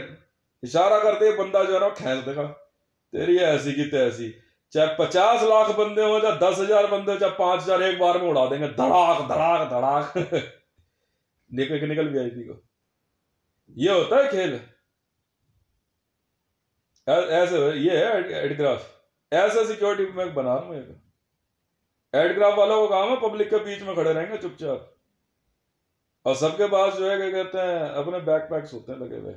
इशारा करते ही बंदा जो है ना खेल देगा तेरी ऐसी की तैसी चाहे पचास लाख बंदे हो चाहे दस हजार बंदे हो चाहे पांच हजार एक बार में उड़ा देंगे धड़ाक धड़ाक धड़ाक निकल के निकल वी को ये होता है खेल ऐसे ये है एडग्राफ ऐसा सिक्योरिटी मैं बना लू हूँ एडक्राफ्ट वालों को काम है पब्लिक के बीच में खड़े रहेंगे चुपचाप और सबके पास जो है क्या कहते हैं अपने बैकपैक्स होते हैं लगे हुए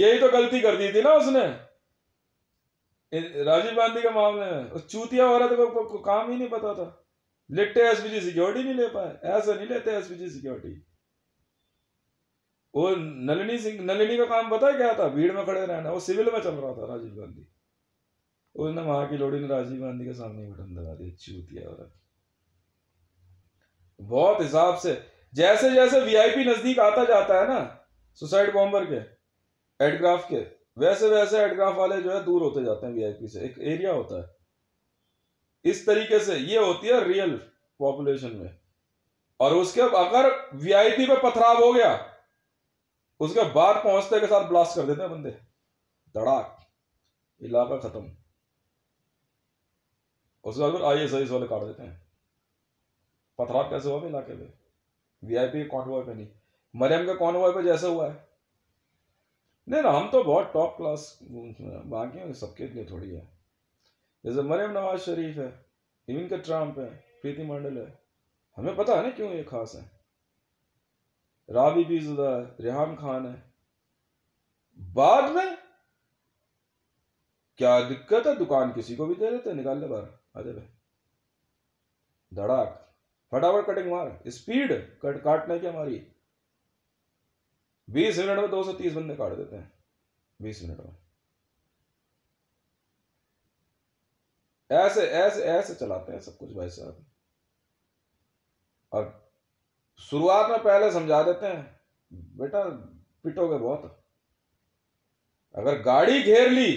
यही तो गलती कर दी थी ना उसने राजीव गांधी के मामले में चूतिया चूतिया तो को, को, को काम ही नहीं पता था लिट्टे एसपीजी सिक्योरिटी नहीं ले पाए ऐसे नहीं लेते एसपीजी सिक्योरिटी वो नलिनी सिंह नलिनी का काम पता है क्या था भीड़ में खड़े रहना वो सिविल में चल रहा था राजीव गांधी उसने वहाँ की लोड़ी ने राजीव गांधी के सामने बटन दबा दिया चूतिया औरत बहुत हिसाब से जैसे जैसे वीआईपी नजदीक आता जाता है ना सुसाइड बॉम्बर के एडग्राफ के वैसे वैसे एडग्राफ वाले जो है दूर होते जाते हैं वीआईपी से एक एरिया होता है इस तरीके से ये होती है रियल पॉपुलेशन में और उसके अगर वीआईपी पे पथराव हो गया उसके बाद पहुंचते के साथ ब्लास्ट कर देते हैं बंदे धड़ाक इलाका खत्म उसके बाद फिर आई एस आई एस वाले काट देते हैं पथराव कैसे हुआ इलाके में वी आई पी हुआ पे नहीं मरियम कौन हुआ पे जैसे हुआ है नहीं ना हम तो बहुत टॉप क्लास बाकी सबके लिए थोड़ी है जैसे मरियम नवाज शरीफ है इविनका ट्रम्प है प्रीति मंडल है हमें पता है ना क्यों ये खास है रावी जुदा है रेहान खान है बाद में क्या दिक्कत है दुकान किसी को भी दे देते निकाल ले बाहर अरे भाई धड़ाक फटाफट कटिंग मार स्पीड कट काटने की हमारी बीस मिनट में दो सौ तीस बंदे काट देते हैं बीस मिनट में ऐसे ऐसे ऐसे चलाते हैं सब कुछ भाई साहब और शुरुआत में पहले समझा देते हैं बेटा पिटोगे बहुत अगर गाड़ी घेर ली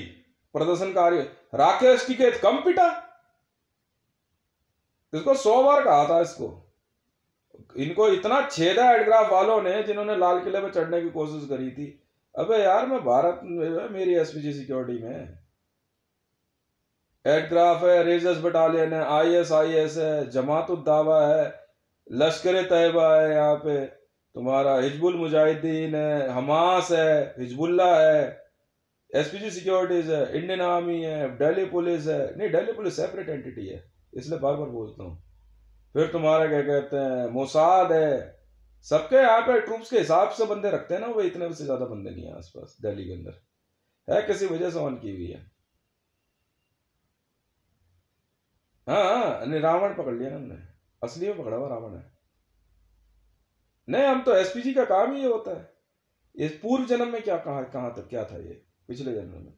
प्रदर्शनकारी राकेश टिकेत कम पिटा इसको सौ बार कहा था इसको इनको इतना छेदा एडग्राफ वालों ने जिन्होंने लाल किले पर चढ़ने की कोशिश करी थी अबे यार मैं भारत में मेरी एसपीजी सिक्योरिटी में एडग्राफ है रेजर्स बटालियन है आई एस आई एस है जमात उद्दावा है लश्कर तयबा है यहाँ पे तुम्हारा हिजबुल मुजाहिदीन है हमास है हिजबुल्ला है एसपीजी सिक्योरिटीज है इंडियन आर्मी है दिल्ली पुलिस है नहीं दिल्ली पुलिस सेपरेट एंटिटी है इसलिए बार बार बोलता हूँ फिर तुम्हारे क्या कहते हैं मोसाद है सबके यहाँ पे ट्रूप्स के हिसाब से बंदे रखते हैं ना वो इतने से ज़्यादा बंदे नहीं आस आसपास दिल्ली के अंदर है किसी वजह से ऑन की हुई है हाँ, हाँ रावण पकड़ लिया ना हमने असली में पकड़ा हुआ रावण है नहीं हम तो एसपीजी का काम ही ये होता है इस पूर्व जन्म में क्या कहा कहाँ तक क्या था ये पिछले जन्म में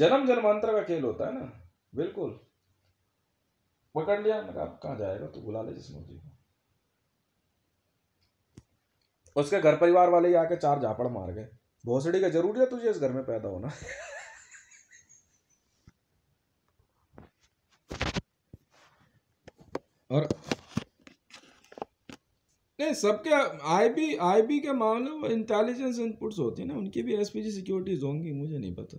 जन्म जन्मांतर का खेल होता है ना बिल्कुल पकड़ लिया मैंने कहा कहाँ जाएगा तो बुला ले जिसमें जी उसके घर परिवार वाले ही आके चार झापड़ मार गए भोसड़ी का जरूरी है तुझे इस घर में पैदा होना और नहीं सबके आई बी आई बी के मामले में इंटेलिजेंस इनपुट्स होती है ना उनकी भी एसपीजी सिक्योरिटीज होंगी मुझे नहीं पता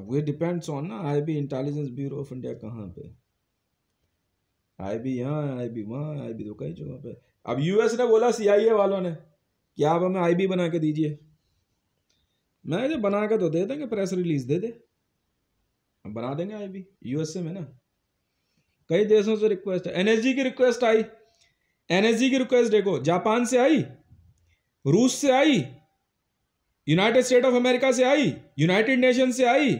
अब वे डिपेंड्स ऑन ना I B intelligence bureau of India कहाँ पे आई बी यहाँ आई बी वहाँ आई बी तो कई जगह पे अब यूएस ने बोला सीआईए वालों ने कि आप हमें आईबी बना के दीजिए मैं जब बना के तो दे देंगे प्रेस रिलीज दे दे हम बना देंगे आईबी यूएसए में ना कई देशों से रिक्वेस्ट है एनएसजी की रिक्वेस्ट आई एनएसजी की रिक्वेस्ट देखो जापान से आई रूस से आई यूनाइटेड स्टेट ऑफ अमेरिका से आई यूनाइटेड नेशन से आई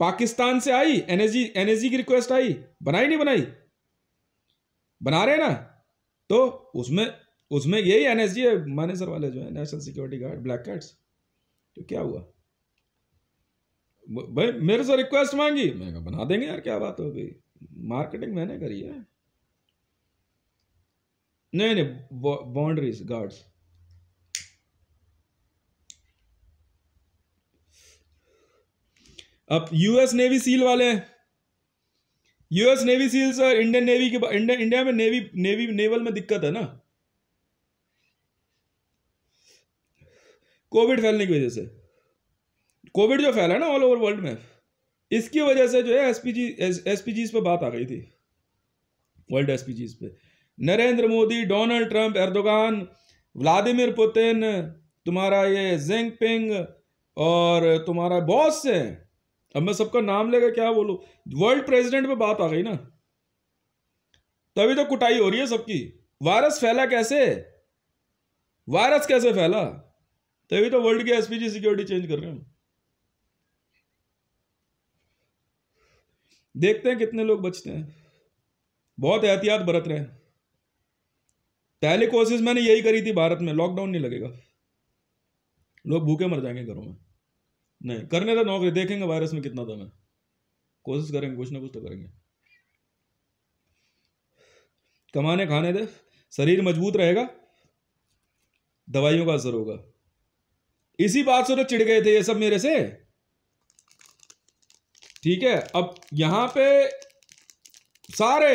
पाकिस्तान से आई एनएसजी एनएसजी की रिक्वेस्ट आई बनाई नहीं बनाई बना रहे ना तो उसमें उसमें यही एनएसजी है मानेसर वाले जो है national security guard black cats तो क्या हुआ भाई मेरे से रिक्वेस्ट मांगी मैं बना देंगे यार क्या बात हो गई मार्केटिंग मैंने करी है नहीं नहीं बाउंड्रीज गार्ड्स अब यूएस नेवी सील वाले यूएस नेवी सील और इंडियन नेवी के इंडिया इंडिया में नेवी नेवी नेवल में दिक्कत है ना कोविड फैलने की वजह से कोविड जो फैला है ना ऑल ओवर वर्ल्ड में इसकी वजह से जो है SPG SPG G S P पर बात आ गई थी वर्ल्ड एसपीजी पे Narendra Modi Donald Trump Erdogan Vladimir Putin तुम्हारा ये जिंगपिंग और तुम्हारा बहुत से हैं अब मैं सबका नाम लेगा क्या बोलो वर्ल्ड प्रेसिडेंट पे बात आ गई ना तभी तो कुटाई हो रही है सबकी वायरस फैला कैसे वायरस कैसे फैला तभी तो वर्ल्ड के एसपीजी सिक्योरिटी चेंज कर रहे हैं देखते हैं कितने लोग बचते हैं बहुत एहतियात बरत रहे हैं पहली कोशिश मैंने यही करी थी भारत में लॉकडाउन नहीं लगेगा लोग भूखे मर जाएंगे घरों में नहीं करने तो नौकरी देखेंगे वायरस में कितना दम है कोशिश करेंगे कुछ ना कुछ तो करेंगे कमाने खाने दे शरीर मजबूत रहेगा दवाइयों का असर होगा इसी बात से तो चिढ़ गए थे ये सब मेरे से ठीक है अब यहां पे सारे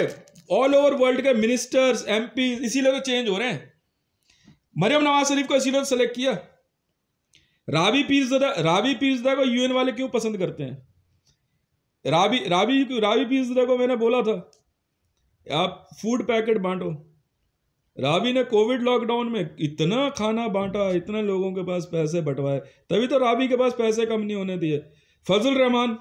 ऑल ओवर वर्ल्ड के मिनिस्टर्स एमपी इसीलिए तो चेंज हो रहे हैं मरियम नवाज शरीफ को इसीलिए तो सेलेक्ट किया रावी पीरजदा रावी पीरजदा को यूएन वाले क्यों पसंद करते हैं रावी रावी रावी पीरजदा को मैंने बोला था आप फूड पैकेट बांटो रावी ने कोविड लॉकडाउन में इतना खाना बांटा इतने लोगों के पास पैसे बंटवाए तभी तो रावी के पास पैसे कम नहीं होने दिए फजल रहमान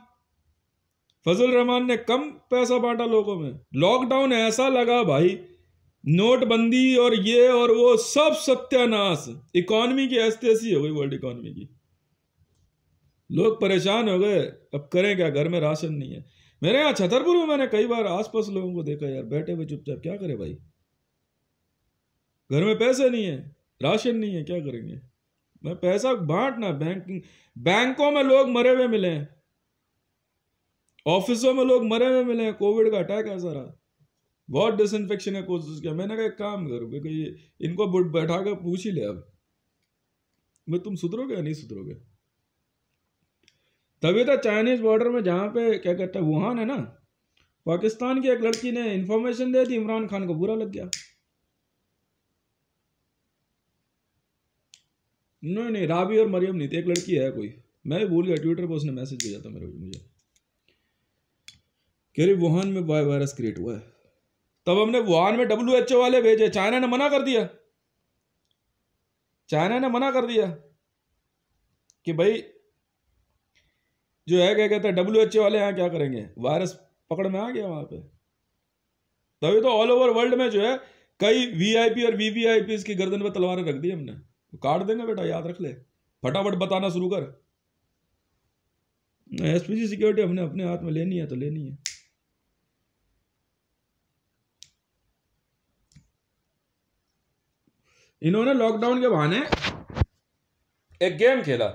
फजल रहमान ने कम पैसा बांटा लोगों में लॉकडाउन ऐसा लगा भाई नोटबंदी और ये और वो सब सत्यानाश इकोनॉमी की ऐसी ऐसी हो गई वर्ल्ड इकोनॉमी की लोग परेशान हो गए अब करें क्या घर में राशन नहीं है मेरे यहाँ छतरपुर में मैंने कई बार आसपास लोगों को देखा यार बैठे हुए चुपचाप क्या करे भाई घर में पैसे नहीं है राशन नहीं है क्या करेंगे मैं पैसा बांटना बैंकिंग बैंकों में लोग मरे हुए मिले हैं ऑफिसों में लोग मरे हुए मिले हैं कोविड का अटैक है सारा बहुत डिसइनफेक्शन है कोशिश किया मैंने कहा एक काम करो क्योंकि इनको बैठा कर पूछ ही ले अब मैं तुम सुधरोगे या नहीं सुधरोगे तभी तो चाइनीज बॉर्डर में जहाँ पे क्या कहते हैं वुहान है ना पाकिस्तान की एक लड़की ने इंफॉर्मेशन दे दी इमरान खान को बुरा लग गया नहीं नहीं राबी और मरियम नहीं थी एक लड़की है कोई मैं भी भूल गया ट्विटर पर उसने मैसेज भेजा था मेरे मुझे कह रही वुहान में वायरस क्रिएट हुआ है तब हमने वुहान में डब्ल्यू एच ओ वाले भेजे चाइना ने मना कर दिया चाइना ने मना कर दिया कि भाई जो है क्या कहते हैं डब्ल्यू एच ओ वाले यहां क्या करेंगे वायरस पकड़ में आ गया वहां पे तभी तो ऑल ओवर वर्ल्ड में जो है कई वीआईपी और वीवीआईपी की गर्दन पे तलवारें रख दी हमने तो काट देंगे बेटा याद रख ले फटाफट बताना शुरू कर एसपीसी सिक्योरिटी हमने अपने हाथ में लेनी है तो लेनी है इन्होंने लॉकडाउन के बहाने एक गेम खेला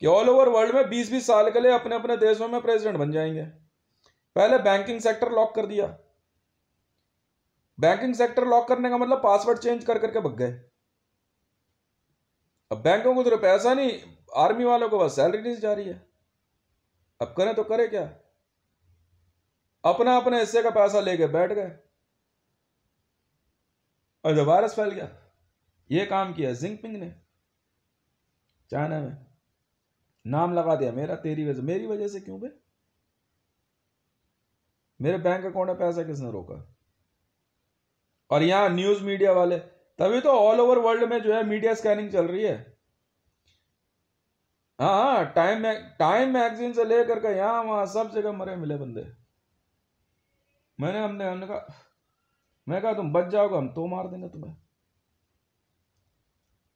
कि ऑल ओवर वर्ल्ड में 20-20 साल के लिए अपने अपने देशों में प्रेसिडेंट बन जाएंगे पहले बैंकिंग सेक्टर लॉक कर दिया बैंकिंग सेक्टर लॉक करने का मतलब पासवर्ड चेंज कर करके भग गए अब बैंकों को तो पैसा नहीं आर्मी वालों को बस सैलरी नहीं जा रही है अब करें तो करे क्या अपना अपने हिस्से का पैसा लेके बैठ गए और जो वायरस फैल गया ये काम किया जिंगपिंग ने चाइना में नाम लगा दिया मेरा तेरी वजह मेरी वजह से क्यों बे मेरे बैंक अकाउंट में पैसा किसने रोका और यहां न्यूज मीडिया वाले तभी तो ऑल ओवर वर्ल्ड में जो है मीडिया स्कैनिंग चल रही है हाँ टाइम टाइम मैगजीन से लेकर के यहां वहां सब जगह मरे मिले बंदे मैंने हमने हमने कहा मैं कहा तुम बच जाओगे हम तो मार देंगे तुम्हें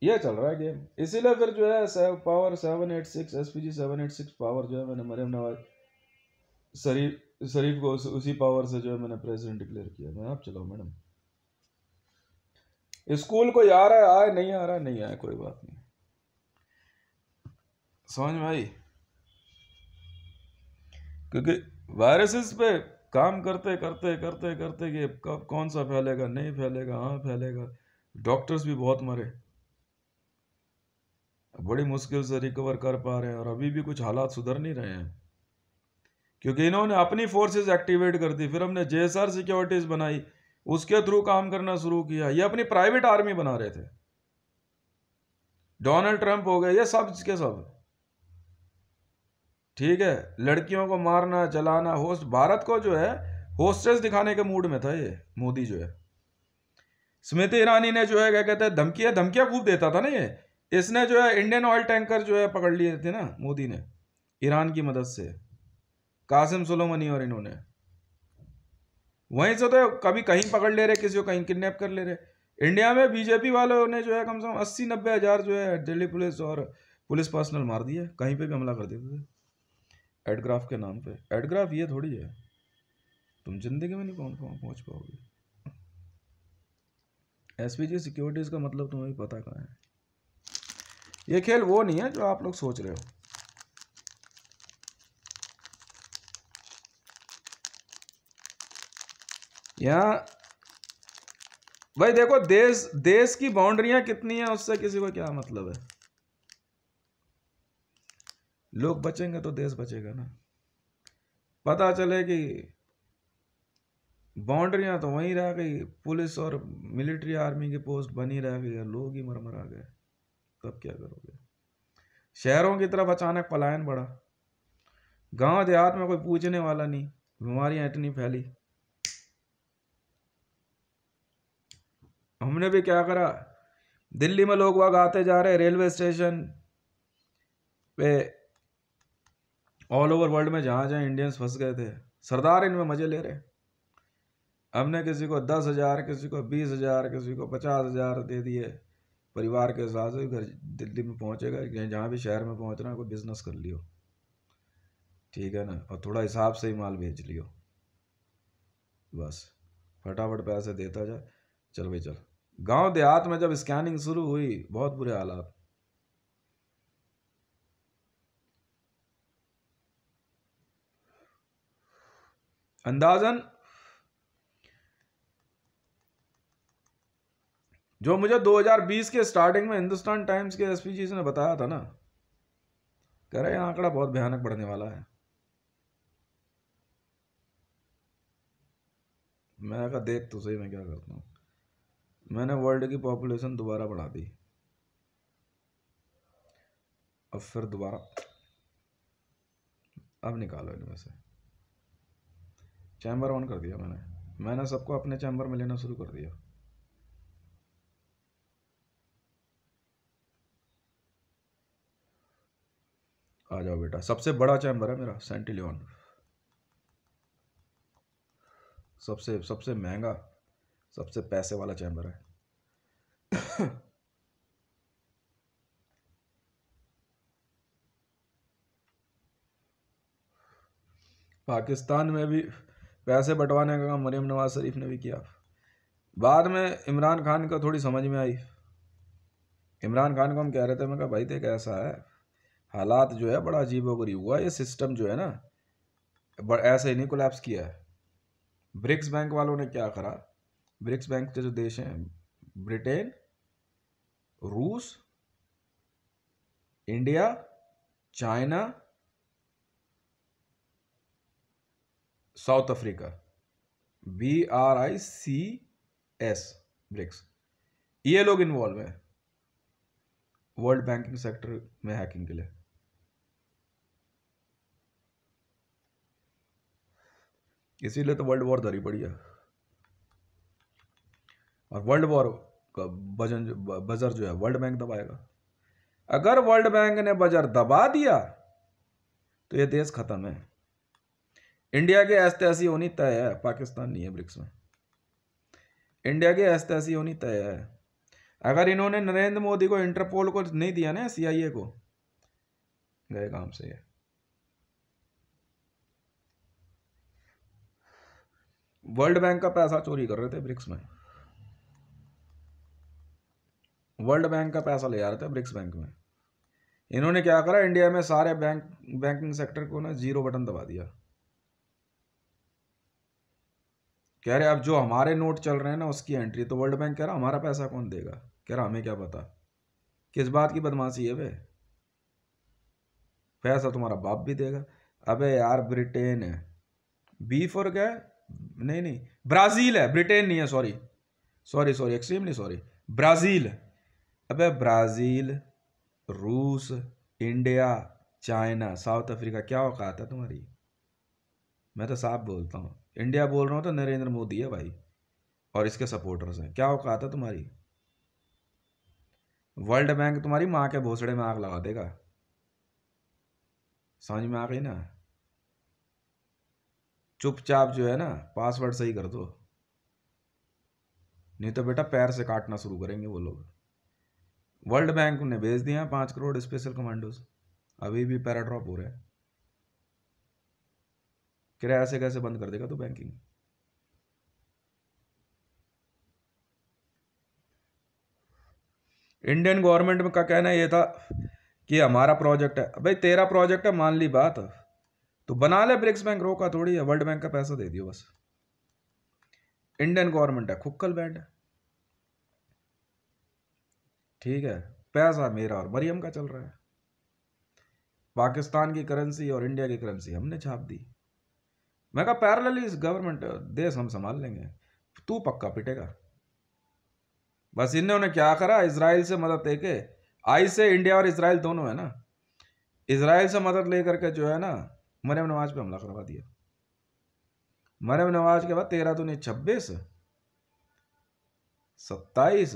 ये चल रहा है गेम इसीलिए फिर जो है seven power seven eight six S P G seven eight six power जो है मैंने मरियम नवाज शरीफ शरीफ को उस, उसी पावर से जो है मैंने प्रेसिडेंट डिक्लेयर किया मैं आप चलाओ मैडम स्कूल को आ रहा है आए नहीं आ रहा है नहीं आया कोई बात नहीं समझ भाई क्योंकि वायरसेस पे काम करते करते करते करते कि कब कौन सा फैलेगा नहीं फैलेगा हाँ फैलेगा डॉक्टर्स भी बहुत मरे बड़ी मुश्किल से रिकवर कर पा रहे हैं और अभी भी कुछ हालात सुधर नहीं रहे हैं क्योंकि इन्होंने अपनी फोर्सेस एक्टिवेट कर दी फिर हमने जे सिक्योरिटीज बनाई उसके थ्रू काम करना शुरू किया ये अपनी प्राइवेट आर्मी बना रहे थे डोनाल्ड ट्रंप हो गए ये सब के सब ठीक है लड़कियों को मारना जलाना होस्ट भारत को जो है होस्टेस दिखाने के मूड में था ये मोदी जो है स्मृति ईरानी ने जो है क्या कहते हैं धमकियां धमकियां खूब देता था ना ये इसने जो है इंडियन ऑयल टैंकर जो है पकड़ लिए थे ना मोदी ने ईरान की मदद से कासिम सोलोमनी और इन्होंने वहीं से तो कभी कहीं पकड़ ले रहे किसी को कहीं किडनैप कर ले रहे इंडिया में बीजेपी वालों ने जो है कम से कम अस्सी नब्बे हज़ार जो है दिल्ली पुलिस और पुलिस पर्सनल मार दिए कहीं पे भी हमला कर देते थे एडग्राफ के नाम पे एडग्राफ ये थोड़ी है तुम जिंदगी में नहीं पहुंच पहुंच पाओगे एस सिक्योरिटीज़ का मतलब तुम्हें पता कहाँ है ये खेल वो नहीं है जो आप लोग सोच रहे हो यहाँ भाई देखो देश देश की बाउंड्रियां कितनी है उससे किसी को क्या मतलब है लोग बचेंगे तो देश बचेगा ना पता चले कि बाउंड्रियां तो वहीं रह गई पुलिस और मिलिट्री आर्मी की पोस्ट बनी रह गई और लोग ही मरमरा गए तब क्या करोगे शहरों की तरफ अचानक पलायन बढ़ा गांव देहात में कोई पूछने वाला नहीं बीमारियां इतनी फैली हमने भी क्या करा दिल्ली में लोग वाग आते जा रहे रेलवे स्टेशन पे ऑल ओवर वर्ल्ड में जहाँ जहाँ इंडियंस फंस गए थे सरदार इनमें मज़े ले रहे हमने किसी को दस हज़ार किसी को बीस हज़ार किसी को पचास हज़ार दे दिए परिवार के साथ से घर दिल्ली में पहुँचेगा जहाँ भी शहर में पहुँचना कोई बिजनेस कर लियो ठीक है ना और थोड़ा हिसाब से ही माल भेज लियो बस फटाफट पैसे देता जाए चल भाई चल गांव देहात में जब स्कैनिंग शुरू हुई बहुत बुरे हालात अंदाजन जो मुझे 2020 के स्टार्टिंग में हिंदुस्तान टाइम्स के एस जी ने बताया था ना कह रहे आंकड़ा बहुत भयानक बढ़ने वाला है मैं कहा देख तो सही मैं क्या करता हूँ मैंने वर्ल्ड की पॉपुलेशन दोबारा बढ़ा दी अब फिर दोबारा अब निकालो इनमें से चैम्बर ऑन कर दिया मैंने मैंने सबको अपने चैम्बर में लेना शुरू कर दिया आ जाओ बेटा सबसे बड़ा चैम्बर है मेरा सेंटिलियन सबसे सबसे महंगा सबसे पैसे वाला चैम्बर है पाकिस्तान में भी पैसे बंटवाने का काम मरीम नवाज शरीफ ने भी किया बाद में इमरान खान का थोड़ी समझ में आई इमरान खान को हम कह रहे थे मैं कहा भाई थे ऐसा है हालात जो है बड़ा अजीब वरीब हुआ ये सिस्टम जो है ना ऐसे ही नहीं कोलेप्स किया है ब्रिक्स बैंक वालों ने क्या करा ब्रिक्स बैंक के जो देश हैं ब्रिटेन रूस India China South Africa B R I C S BRICS ये लोग इन्वॉल्व हैं वर्ल्ड बैंकिंग सेक्टर में हैकिंग के लिए इसीलिए तो वर्ल्ड वॉर धरी पड़ी है और वर्ल्ड वॉर का वजन बजर जो है वर्ल्ड बैंक दबाएगा अगर वर्ल्ड बैंक ने बजर दबा दिया तो ये देश खत्म है इंडिया के ऐसे ऐसी होनी तय है पाकिस्तान नहीं है ब्रिक्स में इंडिया के ऐसे ऐसी होनी तय है अगर इन्होंने नरेंद्र मोदी को इंटरपोल को नहीं दिया ना सीआईए को गए काम से है वर्ल्ड बैंक का पैसा चोरी कर रहे थे ब्रिक्स में वर्ल्ड बैंक का पैसा ले जा रहे थे ब्रिक्स बैंक में इन्होंने क्या करा इंडिया में सारे बैंक बैंकिंग सेक्टर को ना जीरो बटन दबा दिया कह रहे अब जो हमारे नोट चल रहे हैं ना उसकी एंट्री तो वर्ल्ड बैंक कह रहा हमारा पैसा कौन देगा कह रहा हमें क्या पता किस बात की बदमाशी है वे पैसा तुम्हारा बाप भी देगा अबे यार ब्रिटेन है बी फॉर गए नहीं नहीं ब्राज़ील है ब्रिटेन नहीं है सॉरी सॉरी सॉरी एक्सट्रीम नहीं सॉरी ब्राज़ील अबे ब्राज़ील रूस इंडिया चाइना साउथ अफ्रीका क्या औकात है तुम्हारी मैं तो साफ बोलता हूँ इंडिया बोल रहा हूँ तो नरेंद्र मोदी है भाई और इसके सपोर्टर्स हैं क्या औकात है तुम्हारी वर्ल्ड बैंक तुम्हारी माँ के भोसड़े में आग लगा देगा समझ में आ गई ना चुपचाप जो है ना पासवर्ड सही कर दो नहीं तो बेटा पैर से काटना शुरू करेंगे वो लोग वर्ल्ड बैंक ने भेज दिया पाँच करोड़ स्पेशल कमांडोज अभी भी पैराड्रॉप हो रहा है किराया से कैसे बंद कर देगा तो बैंकिंग इंडियन गवर्नमेंट का कहना यह था कि हमारा प्रोजेक्ट है भाई तेरा प्रोजेक्ट है मान ली बात तो बना ले ब्रिक्स बैंक रोका थोड़ी है वर्ल्ड बैंक का पैसा दे दियो बस इंडियन गवर्नमेंट है खुक्कल बैंड ठीक है पैसा मेरा और मरियम का चल रहा है पाकिस्तान की करेंसी और इंडिया की करेंसी हमने छाप दी मैं कहा पैरल इस गवर्नमेंट देश हम संभाल लेंगे तू पक्का पिटेगा बस इन्होंने क्या करा इसराइल से मदद लेके आई से इंडिया और इसराइल दोनों है ना इसराइल से मदद लेकर के जो है ना मरियम नवाज पे हमला करवा दिया मरियम नवाज के बाद तेरह नहीं छब्बीस सत्ताईस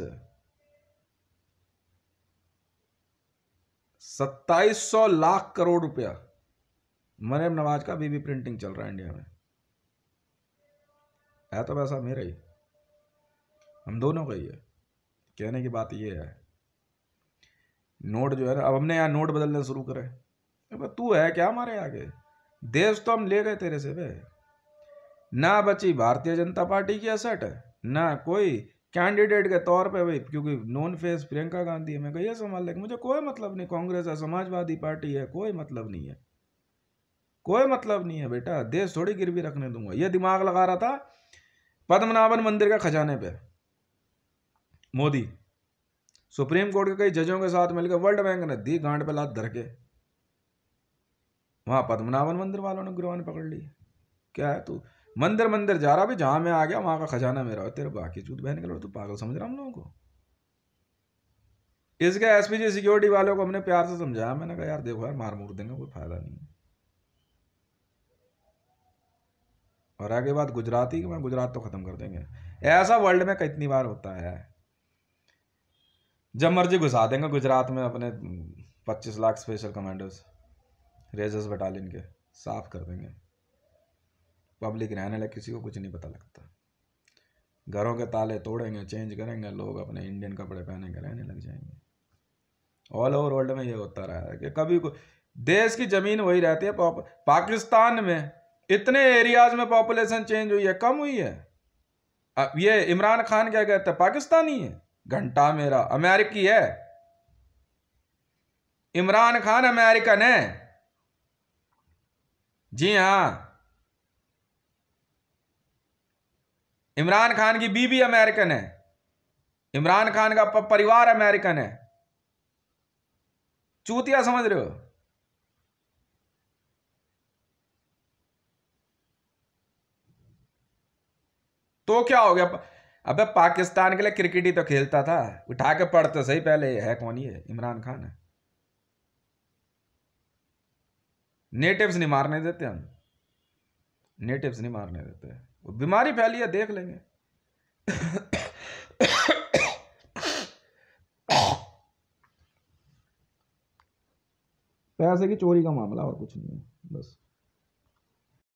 सत्ताईस सौ लाख करोड़ रुपया मरियम नवाज का बीबी प्रिंटिंग चल रहा है इंडिया में है तो पैसा मेरा ही हम दोनों का ही है कहने की बात ये है नोट जो है ना अब हमने यहाँ नोट बदलने शुरू करे तू है क्या हमारे आगे देश तो हम ले गए तेरे से वे ना बची भारतीय जनता पार्टी की असट ना कोई कैंडिडेट के तौर पे भाई क्योंकि नॉन फेस प्रियंका गांधी है मैं कहिए संभाल लेकिन मुझे कोई मतलब नहीं कांग्रेस है समाजवादी पार्टी है कोई मतलब नहीं है कोई मतलब नहीं है बेटा देश थोड़ी गिरवी रखने दूंगा ये दिमाग लगा रहा था पद्मनाभन मंदिर के खजाने पे मोदी सुप्रीम कोर्ट के कई जजों के साथ मिलकर वर्ल्ड बैंक ने दी गांड पे लात धर के वहाँ पद्मनाभन मंदिर वालों ने गुरुवाणी पकड़ ली क्या है तू मंदिर मंदिर जा रहा भी जहाँ मैं आ गया वहाँ का खजाना मेरा तेरे बाकी चूत बहन निकल तू तो पागल समझ रहा हम लोगों को इसके एसपीजी सिक्योरिटी वालों को हमने प्यार से समझाया मैंने कहा यार देखो यार मार मूर देंगे कोई फायदा नहीं है और आगे बात गुजराती की मैं गुजरात तो खत्म कर देंगे ऐसा वर्ल्ड में कितनी बार होता है जब मर्जी घुसा देंगे गुजरात में अपने पच्चीस lakh special commanders rangers battalion के साफ कर देंगे पब्लिक रहने लगे किसी को कुछ नहीं पता लगता घरों के ताले तोड़ेंगे चेंज करेंगे लोग अपने इंडियन कपड़े पहने के रहने लग जाएंगे ऑल ओवर वर्ल्ड में ये होता रहा है कि कभी को देश की ज़मीन वही रहती है पाकिस्तान में इतने एरियाज में पॉपुलेशन चेंज हुई है कम हुई है अब ये इमरान खान क्या कहते हैं पाकिस्तानी है घंटा मेरा अमेरिकी है इमरान खान अमेरिकन है जी हाँ इमरान खान की बीबी अमेरिकन है इमरान खान का परिवार अमेरिकन है चूतिया समझ रहे हो तो क्या हो गया अबे पाकिस्तान के लिए क्रिकेट ही तो खेलता था उठा के पढ़ते तो सही पहले है कौन ये इमरान खान है नेटिव्स नहीं मारने देते हम नेटिव्स नहीं मारने देते वो बीमारी फैली है देख लेंगे पैसे की चोरी का मामला और कुछ नहीं है बस